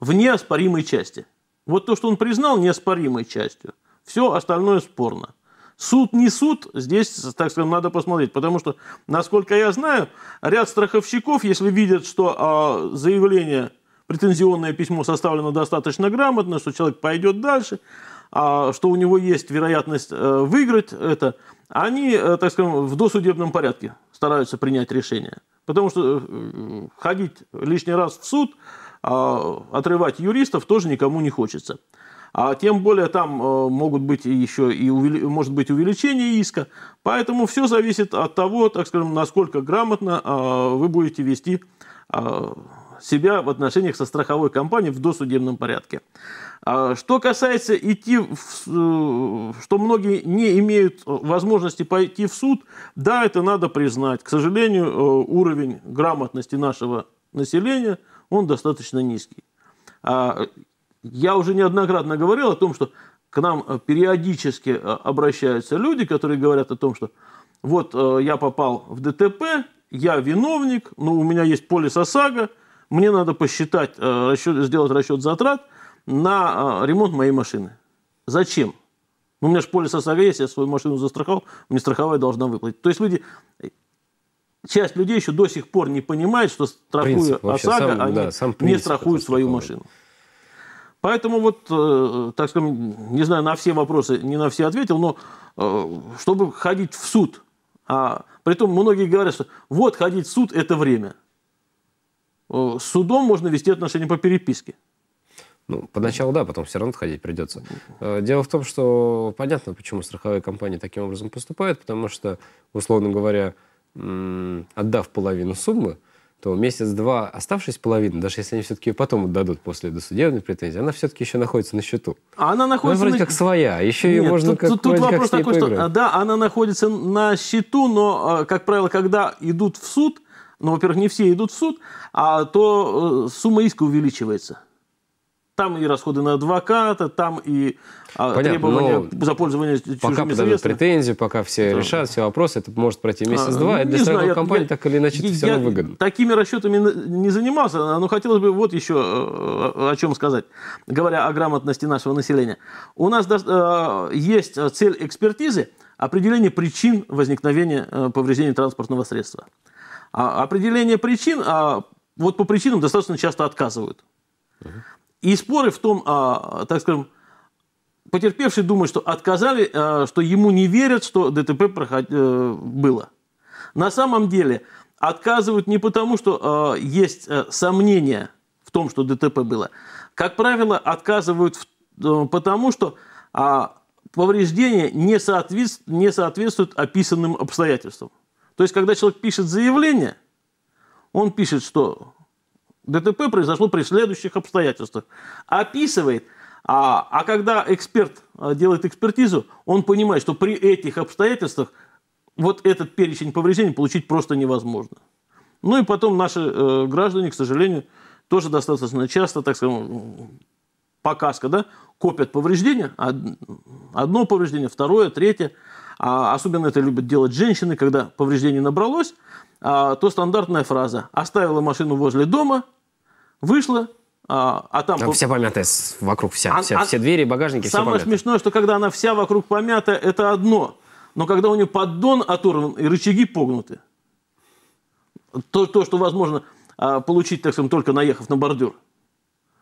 в неоспоримой части. Вот то, что он признал неоспоримой частью. Все остальное спорно. Суд не суд, здесь, так сказать, надо посмотреть, потому что, насколько я знаю, ряд страховщиков, если видят, что а, заявление, претензионное письмо составлено достаточно грамотно, что человек пойдет дальше – а что у него есть вероятность э, выиграть это, они, э, так скажем, в досудебном порядке стараются принять решение. Потому что э, ходить лишний раз в суд, а, отрывать юристов тоже никому не хочется. А тем более там могут быть еще и может быть увеличение иска. Поэтому все зависит от того, так скажем, насколько грамотно а, вы будете вести а, себя в отношениях со страховой компанией в досудебном порядке. А, что касается идти, в, э, что многие не имеют э, возможности пойти в суд, да, это надо признать. К сожалению, э, уровень грамотности нашего населения, он достаточно низкий. А, я уже неоднократно говорил о том, что к нам периодически обращаются люди, которые говорят о том, что вот я попал в ДТП, я виновник, но у меня есть полис ОСАГО – мне надо посчитать, э, расчет, сделать расчет затрат на э, ремонт моей машины. Зачем? Ну, у меня же полис ОСАГО есть, я свою машину застраховал, мне страховая должна выплатить. То есть люди, часть людей еще до сих пор не понимает, что страхуя принцип, ОСАГО, сам, они да, сам не страхуют свою машину. Поэтому вот, э, так скажем, не знаю, на все вопросы, не на все ответил, но э, чтобы ходить в суд, а при том многие говорят, что вот ходить в суд – это время – Э, с судом можно вести отношения по переписке. Ну, поначалу да, потом все равно отходить придется. Э, дело в том, что понятно, почему страховые компании таким образом поступают, потому что, условно говоря, отдав половину суммы, то месяц-два оставшись половина, даже если они все-таки ее потом отдадут после досудебной претензии, она все-таки еще находится на счету. А она находится... Она вроде на... как своя, а еще ее можно тут, как Тут, тут вопрос как такой, что да, она находится на счету, но, э, как правило, когда идут в суд, но, ну, во-первых, не все идут в суд, а то э, сумма иска увеличивается. Там и расходы на адвоката, там и а, Понятно, требования за пользование чужими Пока подадут претензии, пока все да. решат, все вопросы, это может пройти а, месяц-два. А, ну, это для страховой компании я, так или иначе я, все равно выгодно. Такими расчетами не занимался, но хотелось бы вот еще э, о чем сказать, говоря о грамотности нашего населения. У нас э, есть цель экспертизы – определение причин возникновения повреждения транспортного средства – а определение причин, а вот по причинам достаточно часто отказывают. Угу. И споры в том, а, так скажем, потерпевший думает, что отказали, а, что ему не верят, что ДТП проход... Э, было. На самом деле отказывают не потому, что а, есть а, сомнения в том, что ДТП было. Как правило, отказывают в, э, потому, что а, повреждения не, соответств... не соответствуют описанным обстоятельствам. То есть, когда человек пишет заявление, он пишет, что ДТП произошло при следующих обстоятельствах. Описывает, а, а когда эксперт а, делает экспертизу, он понимает, что при этих обстоятельствах вот этот перечень повреждений получить просто невозможно. Ну и потом наши э, граждане, к сожалению, тоже достаточно часто, так скажем, показка, да, копят повреждения, одно повреждение, второе, третье, а, особенно это любят делать женщины, когда повреждений набралось, а, то стандартная фраза «оставила машину возле дома», вышла, а, а там... там вся помятая вокруг, вся, а, вся а... все двери, багажники, Самое все помятые. смешное, что когда она вся вокруг помята, это одно, но когда у нее поддон оторван и рычаги погнуты, то, то что возможно а, получить, так скажем, только наехав на бордюр,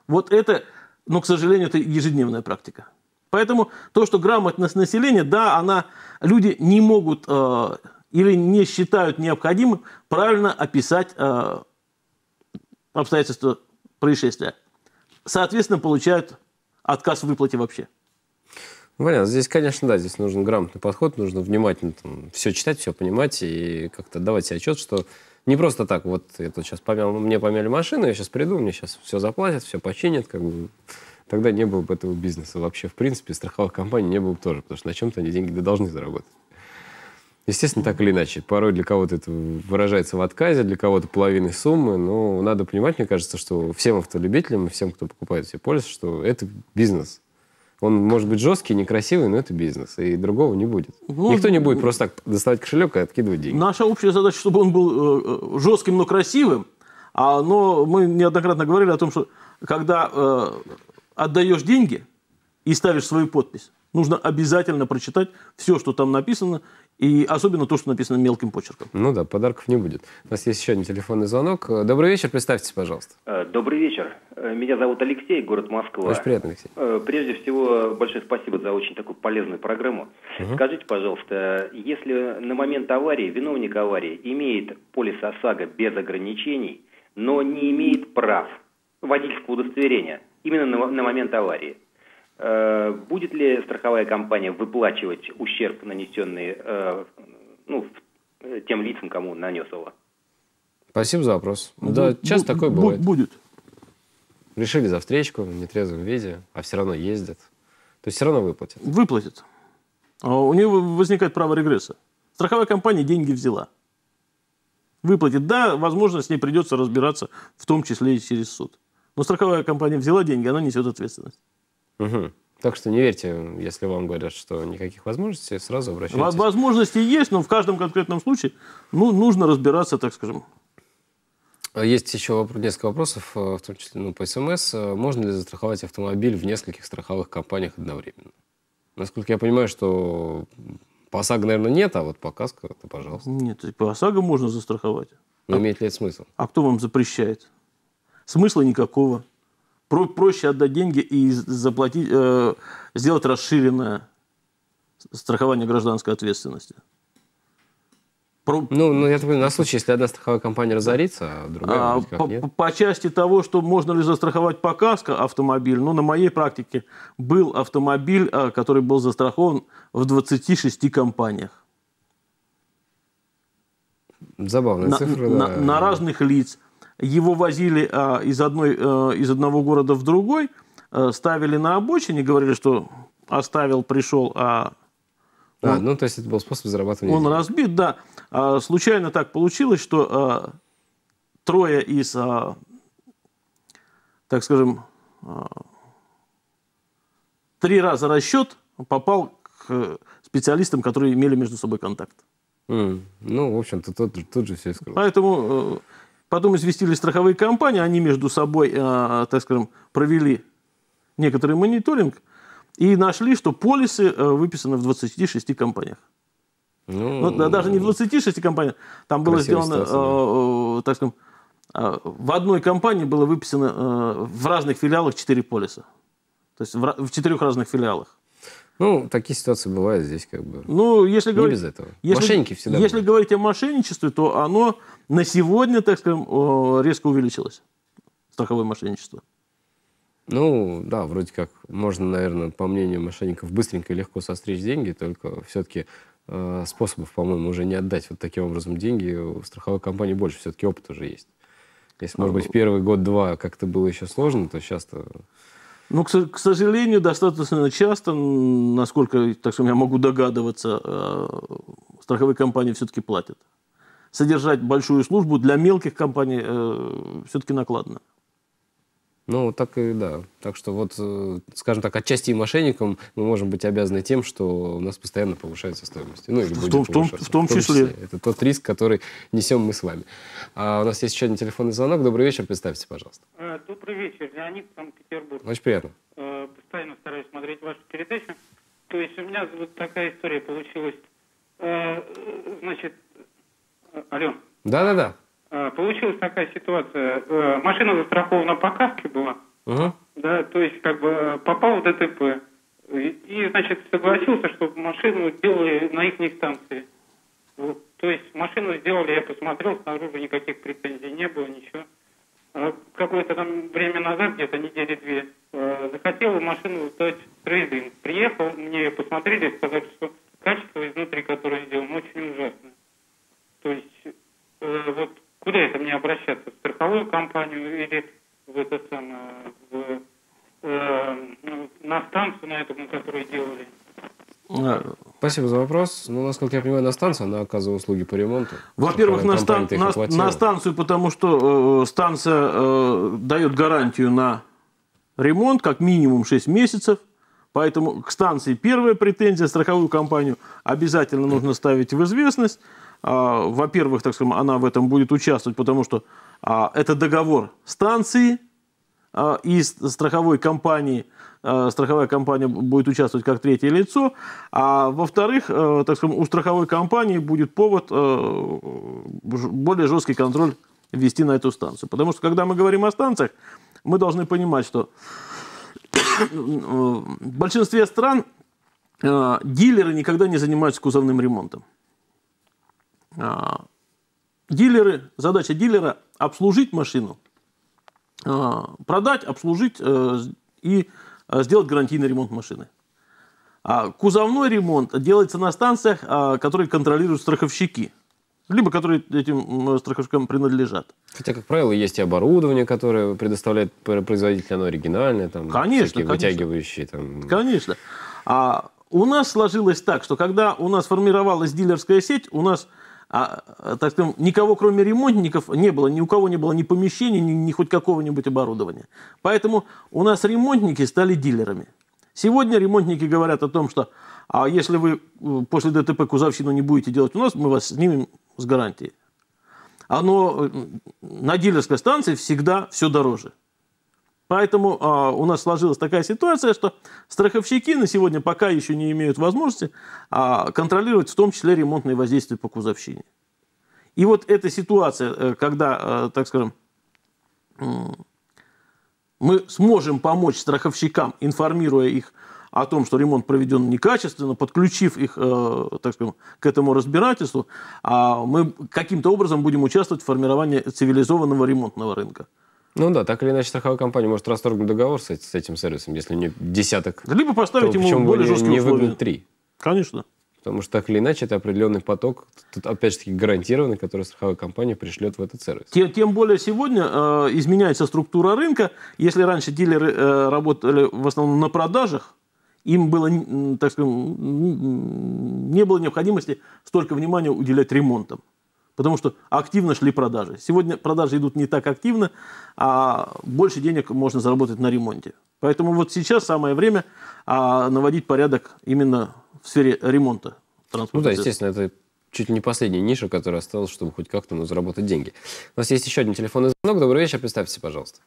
вот это, но, ну, к сожалению, это ежедневная практика. Поэтому то, что грамотность населения, да, она, люди не могут э, или не считают необходимым правильно описать э, обстоятельства происшествия. Соответственно, получают отказ в выплате вообще. Понятно. Здесь, конечно, да, здесь нужен грамотный подход, нужно внимательно там, все читать, все понимать и как-то давать себе отчет, что не просто так, вот это сейчас помял, мне помяли машину, я сейчас приду, мне сейчас все заплатят, все починят, как бы тогда не было бы этого бизнеса вообще. В принципе, страховых компаний не было бы тоже, потому что на чем-то они деньги должны заработать. Естественно, так или иначе. Порой для кого-то это выражается в отказе, для кого-то половины суммы. Но надо понимать, мне кажется, что всем автолюбителям и всем, кто покупает себе полис, что это бизнес. Он может быть жесткий, некрасивый, но это бизнес. И другого не будет. Ну, Никто не будет просто так доставать кошелек и откидывать деньги. Наша общая задача, чтобы он был э, э, жестким, но красивым. А, но мы неоднократно говорили о том, что когда э, отдаешь деньги и ставишь свою подпись, нужно обязательно прочитать все, что там написано, и особенно то, что написано мелким почерком. Ну да, подарков не будет. У нас есть еще один телефонный звонок. Добрый вечер, представьтесь, пожалуйста. Э, добрый вечер. Э, меня зовут Алексей, город Москва. Очень приятно, Алексей. Э, прежде всего, большое спасибо за очень такую полезную программу. Угу. Скажите, пожалуйста, если на момент аварии виновник аварии имеет полис ОСАГО без ограничений, но не имеет прав водительского удостоверения, именно на, на момент аварии. Э, будет ли страховая компания выплачивать ущерб, нанесенный э, ну, э, тем лицам, кому нанес его? Спасибо за вопрос. Ну, бу- да, часто бу- такое бывает. Будет. Решили за встречку в нетрезвом виде, а все равно ездят. То есть все равно выплатят. Выплатят. А у нее возникает право регресса. Страховая компания деньги взяла. Выплатит. Да, возможно, с ней придется разбираться, в том числе и через суд. Но ну, страховая компания взяла деньги, она несет ответственность. Угу. Так что не верьте, если вам говорят, что никаких возможностей, сразу обращайтесь. Возможности есть, но в каждом конкретном случае ну, нужно разбираться, так скажем. А есть еще несколько вопросов, э, в том числе ну, по СМС. Э, можно ли застраховать автомобиль в нескольких страховых компаниях одновременно? Насколько я понимаю, что по ОСАГО, наверное, нет, а вот по КАСКО, то пожалуйста. Нет, по ОСАГО можно застраховать. Но а, имеет ли это смысл? А кто вам запрещает? Смысла никакого. Про проще отдать деньги и заплатить, э, сделать расширенное страхование гражданской ответственности. Про... Ну, ну, я так понимаю, на случай, если одна страховая компания разорится, а другая а, по, нет? по части того, что можно ли застраховать по каско автомобиль, ну, на моей практике был автомобиль, э, который был застрахован в 26 компаниях. Забавная на, цифра. На, да. на разных лиц его возили а, из, одной, а, из одного города в другой, а, ставили на обочине, говорили, что оставил, пришел, а... а он, а, ну, то есть это был способ зарабатывания. Он денег. разбит, да. А, случайно так получилось, что а, трое из, а, так скажем, а, три раза расчет попал к специалистам, которые имели между собой контакт. Mm. Ну, в общем-то, тут, тут же все скрылось. Поэтому... Э, Потом известили страховые компании, они между собой, э, так скажем, провели некоторый мониторинг и нашли, что полисы э, выписаны в 26 компаниях. Ну, ну, даже не в 26 компаниях, там было сделано, э, э, так скажем, э, в одной компании было выписано в разных филиалах 4 полиса. То есть в, четырех разных филиалах. Ну, такие ситуации бывают здесь как бы. Ну, если не без этого. Если, Мошенники всегда Если бывают. говорить о мошенничестве, то оно на сегодня, так скажем, резко увеличилось страховое мошенничество. Ну, да, вроде как можно, наверное, по мнению мошенников, быстренько и легко состричь деньги, только все-таки э, способов, по-моему, уже не отдать вот таким образом деньги у страховой компании больше, все-таки опыт уже есть. Если, может быть, первый год-два как-то было еще сложно, то сейчас-то... Ну, к сожалению, достаточно часто, насколько, так что я могу догадываться, э, страховые компании все-таки платят содержать большую службу для мелких компаний э, все-таки накладно. Ну, так и да. Так что вот, э, скажем так, отчасти и мошенникам мы можем быть обязаны тем, что у нас постоянно повышается стоимость. Ну, или в, том, том, в том числе. В том числе. Это тот риск, который несем мы с вами. А у нас есть еще один телефонный звонок. Добрый вечер, представьте, пожалуйста. Э, добрый вечер, Леонид, Санкт-Петербург. Очень приятно. Э, постоянно стараюсь смотреть вашу передачу. То есть у меня вот такая история получилась. Значит, Алло. Да-да-да. А, получилась такая ситуация. Э, машина застрахована по каске была. Угу. Да, то есть как бы попал в ДТП. И, значит, согласился, чтобы машину сделали на их станции. Вот. То есть машину сделали, я посмотрел, снаружи никаких претензий не было, ничего. А, какое-то там время назад, где-то недели две, э, захотел машину сдать трейдинг. Приехал, мне посмотрели, сказали, что качество изнутри, которое сделано, очень ужасное. То есть э, вот куда это мне обращаться? В страховую компанию или в это самое, в, э, ну, на станцию на эту, которую делали? А, спасибо за вопрос. Ну, насколько я понимаю, на станцию она оказывает услуги по ремонту. Во-первых, на, стан... на, на станцию, потому что э, станция э, дает гарантию на ремонт как минимум 6 месяцев. Поэтому к станции первая претензия, страховую компанию обязательно нужно ставить в известность. А, во-первых, так скажем, она в этом будет участвовать, потому что а, это договор станции а, и страховой компании, страховая компания будет участвовать как третье лицо, а во-вторых, э, так скажем, у страховой компании будет повод э, более жесткий контроль вести на эту станцию. Потому что, когда мы говорим о станциях, мы должны понимать, что э, в большинстве стран дилеры никогда не занимаются кузовным ремонтом. А, дилеры, задача дилера – обслужить машину, а, продать, обслужить э, и э, сделать гарантийный ремонт машины. А кузовной ремонт делается на станциях, которые контролируют страховщики либо которые этим страховщикам принадлежат. Хотя, как правило, есть и оборудование, которое предоставляет производитель, оно оригинальное, там, конечно, всякие конечно. вытягивающие. Там... Конечно. А у нас сложилось так, что когда у нас формировалась дилерская сеть, у нас а, э, так скажем, никого, кроме ремонтников, не было, ни у кого не было ни помещений, ни, ни хоть какого-нибудь оборудования. Поэтому у нас ремонтники стали дилерами. Сегодня ремонтники говорят о том, что а если вы э, после ДТП кузовщину не будете делать у нас, мы вас снимем с гарантии. Оно э, на дилерской станции всегда все дороже. Поэтому а, у нас сложилась такая ситуация, что страховщики на сегодня пока еще не имеют возможности а, контролировать в том числе ремонтные воздействия по кузовщине. И вот эта ситуация, э, когда, э, так скажем, мы сможем помочь страховщикам, информируя их о том, что ремонт проведен некачественно, подключив их, э, так скажем, к этому разбирательству, а мы каким-то образом будем участвовать в формировании цивилизованного ремонтного рынка. Ну да, так или иначе страховая компания может расторгнуть договор с, с этим сервисом, если не десяток. Да либо поставить то, ему более жесткие не условия. три. Конечно. Потому что так или иначе это определенный поток, тут опять же таки гарантированный, который страховая компания пришлет в этот сервис. Тем, тем более сегодня э, изменяется структура рынка. Если раньше дилеры э, работали в основном на продажах, им было, так скажем, не было необходимости столько внимания уделять ремонтам потому что активно шли продажи. Сегодня продажи идут не так активно, а больше денег можно заработать на ремонте. Поэтому вот сейчас самое время а, наводить порядок именно в сфере ремонта транспорта. Ну да, естественно, это чуть ли не последняя ниша, которая осталась, чтобы хоть как-то ну, заработать деньги. У нас есть еще один телефонный звонок. Добрый вечер, представьтесь, пожалуйста.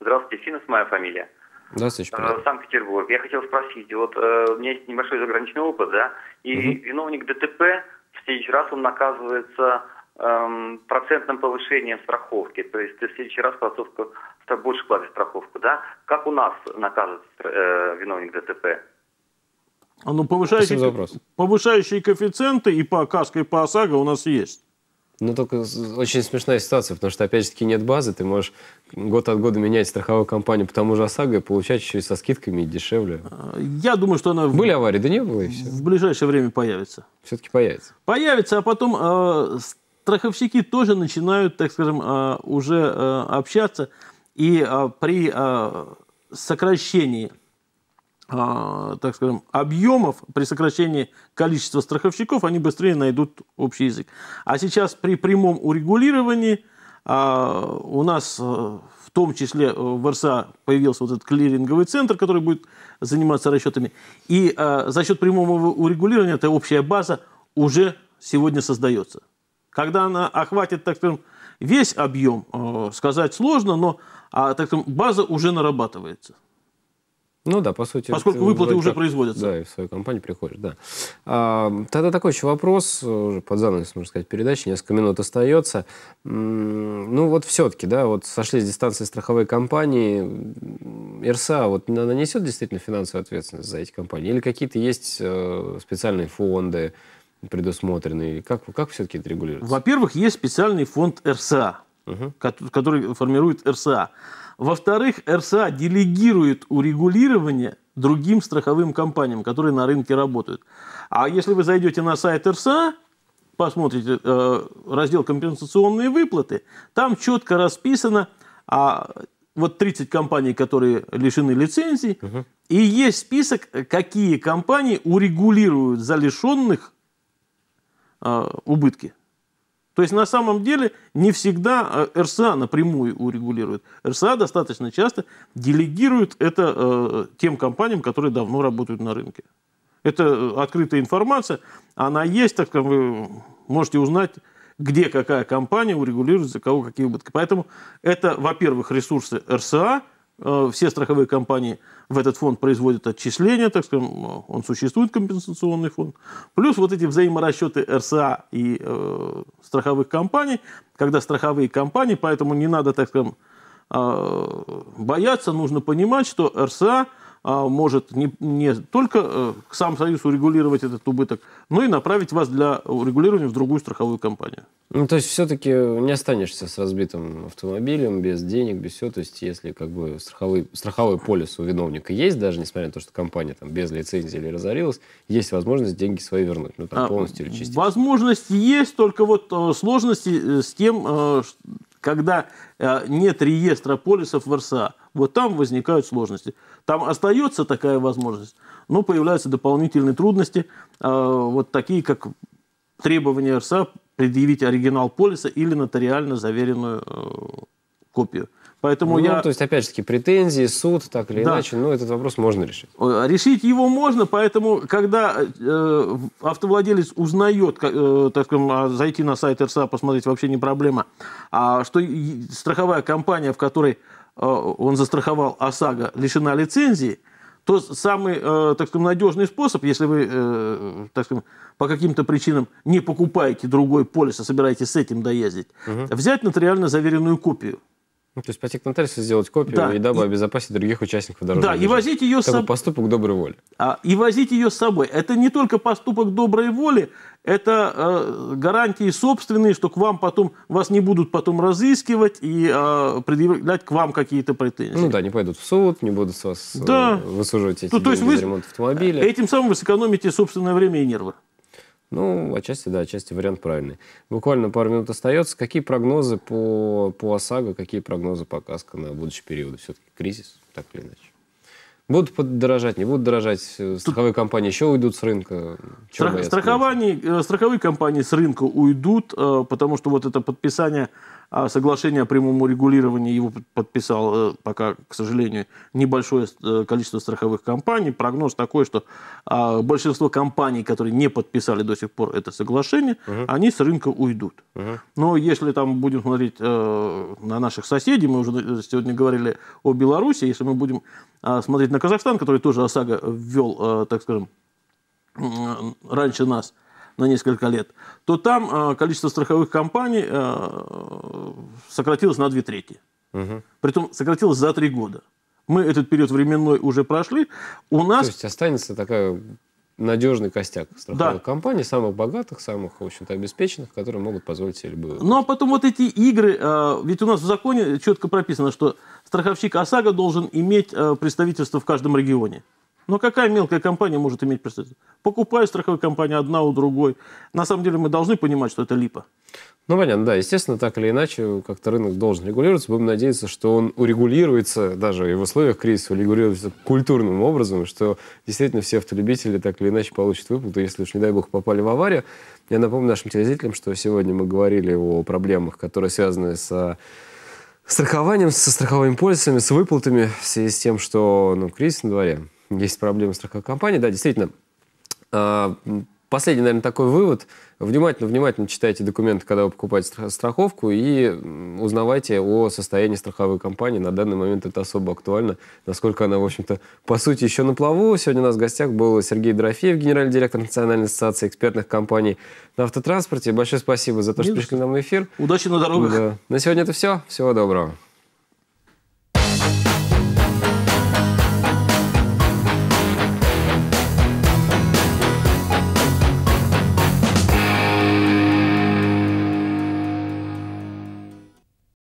Здравствуйте, Финус, моя фамилия. Здравствуйте, э, пожалуйста. Санкт-Петербург. Я хотел спросить, вот э, у меня есть небольшой заграничный опыт, да, и угу. виновник ДТП в следующий раз он наказывается Эм, процентным повышением страховки. То есть ты в следующий раз страховку больше платишь страховку, да? Как у нас накажет э, виновник ДТП? А, ну, повышающие, вопрос. повышающие коэффициенты и по КАСКО, и по ОСАГО у нас есть. Ну, только очень смешная ситуация, потому что, опять же таки, нет базы, ты можешь год от года менять страховую компанию по тому же ОСАГО и получать еще и со скидками и дешевле. А, я думаю, что она... Были аварии, да не было и все. В ближайшее время появится. Все-таки появится. Появится, а потом э, страховщики тоже начинают, так скажем, а, уже а, общаться, и а, при сокращении так скажем, объемов, при сокращении количества страховщиков, они быстрее найдут общий язык. А сейчас при прямом урегулировании у нас в том числе в РСА появился вот этот клиринговый центр, который будет заниматься расчетами. И за счет прямого урегулирования эта общая база уже сегодня создается. Когда она охватит, так скажем, весь объем, э, сказать сложно, но, а, так скажем, база уже нарабатывается. Ну да, по сути. Поскольку выплаты как, уже как, производятся. Да, и в свою компанию приходит, да. А, тогда такой еще вопрос, уже под занавес, можно сказать, передачи, несколько минут остается. Ну вот все-таки, да, вот сошли с дистанции страховой компании, ИРСА, а вот нанесет действительно финансовую ответственность за эти компании? Или какие-то есть э, специальные фонды, предусмотрены? Как, как все-таки это регулируется? Во-первых, есть специальный фонд РСА, угу. который формирует РСА. Во-вторых, РСА делегирует урегулирование другим страховым компаниям, которые на рынке работают. А если вы зайдете на сайт РСА, посмотрите э, раздел «Компенсационные выплаты», там четко расписано, а вот 30 компаний, которые лишены лицензии, угу. и есть список, э, какие компании урегулируют за лишенных а, убытки. То есть на самом деле не всегда а, РСА напрямую урегулирует. РСА достаточно часто делегирует это а, тем компаниям, которые давно работают на рынке. Это э, открытая информация, она есть, так как вы можете узнать, где какая компания урегулирует за кого какие убытки. Поэтому это, во-первых, ресурсы РСА – Э, все страховые компании в этот фонд производят отчисления, так скажем, он существует, компенсационный фонд. Плюс вот эти взаиморасчеты РСА и э, страховых компаний, когда страховые компании, поэтому не надо, так скажем, э, бояться, нужно понимать, что РСА – а, может не, не только э, сам Союз урегулировать этот убыток, но и направить вас для урегулирования в другую страховую компанию. Ну, то есть все-таки не останешься с разбитым автомобилем, без денег, без всего. То есть если как бы страховой, страховой полис у виновника есть, даже несмотря на то, что компания там без лицензии или разорилась, есть возможность деньги свои вернуть, ну там а, полностью или частично. Возможность есть, только вот э, сложности э, с тем, когда э, нет реестра полисов в РСА, вот там возникают сложности. Там остается такая возможность, но появляются дополнительные трудности, э, вот такие, как требования РСА предъявить оригинал полиса или нотариально заверенную э, копию. Поэтому ну, я... то есть, опять же таки, претензии, суд, так или да. иначе, ну, этот вопрос можно решить. Э, решить его можно, поэтому, когда э, автовладелец узнает, э, так скажем, а, зайти на сайт РСА, посмотреть, вообще не проблема, а что страховая компания, в которой э, он застраховал ОСАГО, лишена лицензии, то самый, э, так скажем, надежный способ, если вы, э, так скажем, по каким-то причинам не покупаете другой полис, а собираетесь с этим доездить, угу. взять нотариально заверенную копию – ну, то есть по текнотарису сделать копию, да. и дабы и... обезопасить других участников дорожного Да, движения. и возить ее с собой. поступок доброй воли. А, и возить ее с собой. Это не только поступок доброй воли, это э, гарантии собственные, что к вам потом, вас не будут потом разыскивать и э, предъявлять к вам какие-то претензии. Ну да, не пойдут в суд, не будут с вас э, да. высуживать ну, эти ну, то есть вы, ремонт автомобиля. Этим самым вы сэкономите собственное время и нервы. Ну, отчасти, да, отчасти вариант правильный. Буквально пару минут остается. Какие прогнозы по, по ОСАГО, какие прогнозы по КАСКО на будущий период? Все-таки кризис, так или иначе. Будут подорожать, не будут дорожать, э, страховые Тут... компании еще уйдут с рынка. Страх... Страхование, э, страховые компании с рынка уйдут, э, потому что вот это подписание а соглашение о прямом урегулировании его подписал э, пока, к сожалению, небольшое э, количество страховых компаний. Прогноз такой, что а, большинство компаний, которые не подписали до сих пор это соглашение, угу. они с рынка уйдут. Угу. Но если там будем смотреть э, на наших соседей, мы уже сегодня говорили о Беларуси, если мы будем а, смотреть на Казахстан, который тоже ОСАГО ввел, так скажем, раньше нас – на несколько лет, то там э, количество страховых компаний э, сократилось на две трети. Угу. Притом сократилось за три года. Мы этот период временной уже прошли. У нас... То есть останется такая надежный костяк страховых да. компаний, самых богатых, самых, в общем-то, обеспеченных, которые могут позволить себе любые... Ну, а потом вот эти игры, э, ведь у нас в законе четко прописано, что страховщик ОСАГО должен иметь представительство в каждом регионе. Но какая мелкая компания может иметь представителя? Покупаю страховые компании одна у другой. На самом деле мы должны понимать, что это липа. Ну, понятно, да. Естественно, так или иначе, как-то рынок должен регулироваться. Будем надеяться, что он урегулируется, даже и в условиях кризиса, урегулируется культурным образом, что действительно все автолюбители так или иначе получат выплату, если уж, не дай бог, попали в аварию. Я напомню нашим телезрителям, что сегодня мы говорили о проблемах, которые связаны с страхованием, со страховыми полисами, с выплатами, в связи с тем, что ну, кризис на дворе есть проблемы страховых компаний. Да, действительно, а, последний, наверное, такой вывод. Внимательно, внимательно читайте документы, когда вы покупаете страховку, и узнавайте о состоянии страховой компании. На данный момент это особо актуально, насколько она, в общем-то, по сути, еще на плаву. Сегодня у нас в гостях был Сергей Дорофеев, генеральный директор Национальной ассоциации экспертных компаний на автотранспорте. Большое спасибо за то, что пришли нам в эфир. Удачи на дорогах. Да. На сегодня это все. Всего доброго.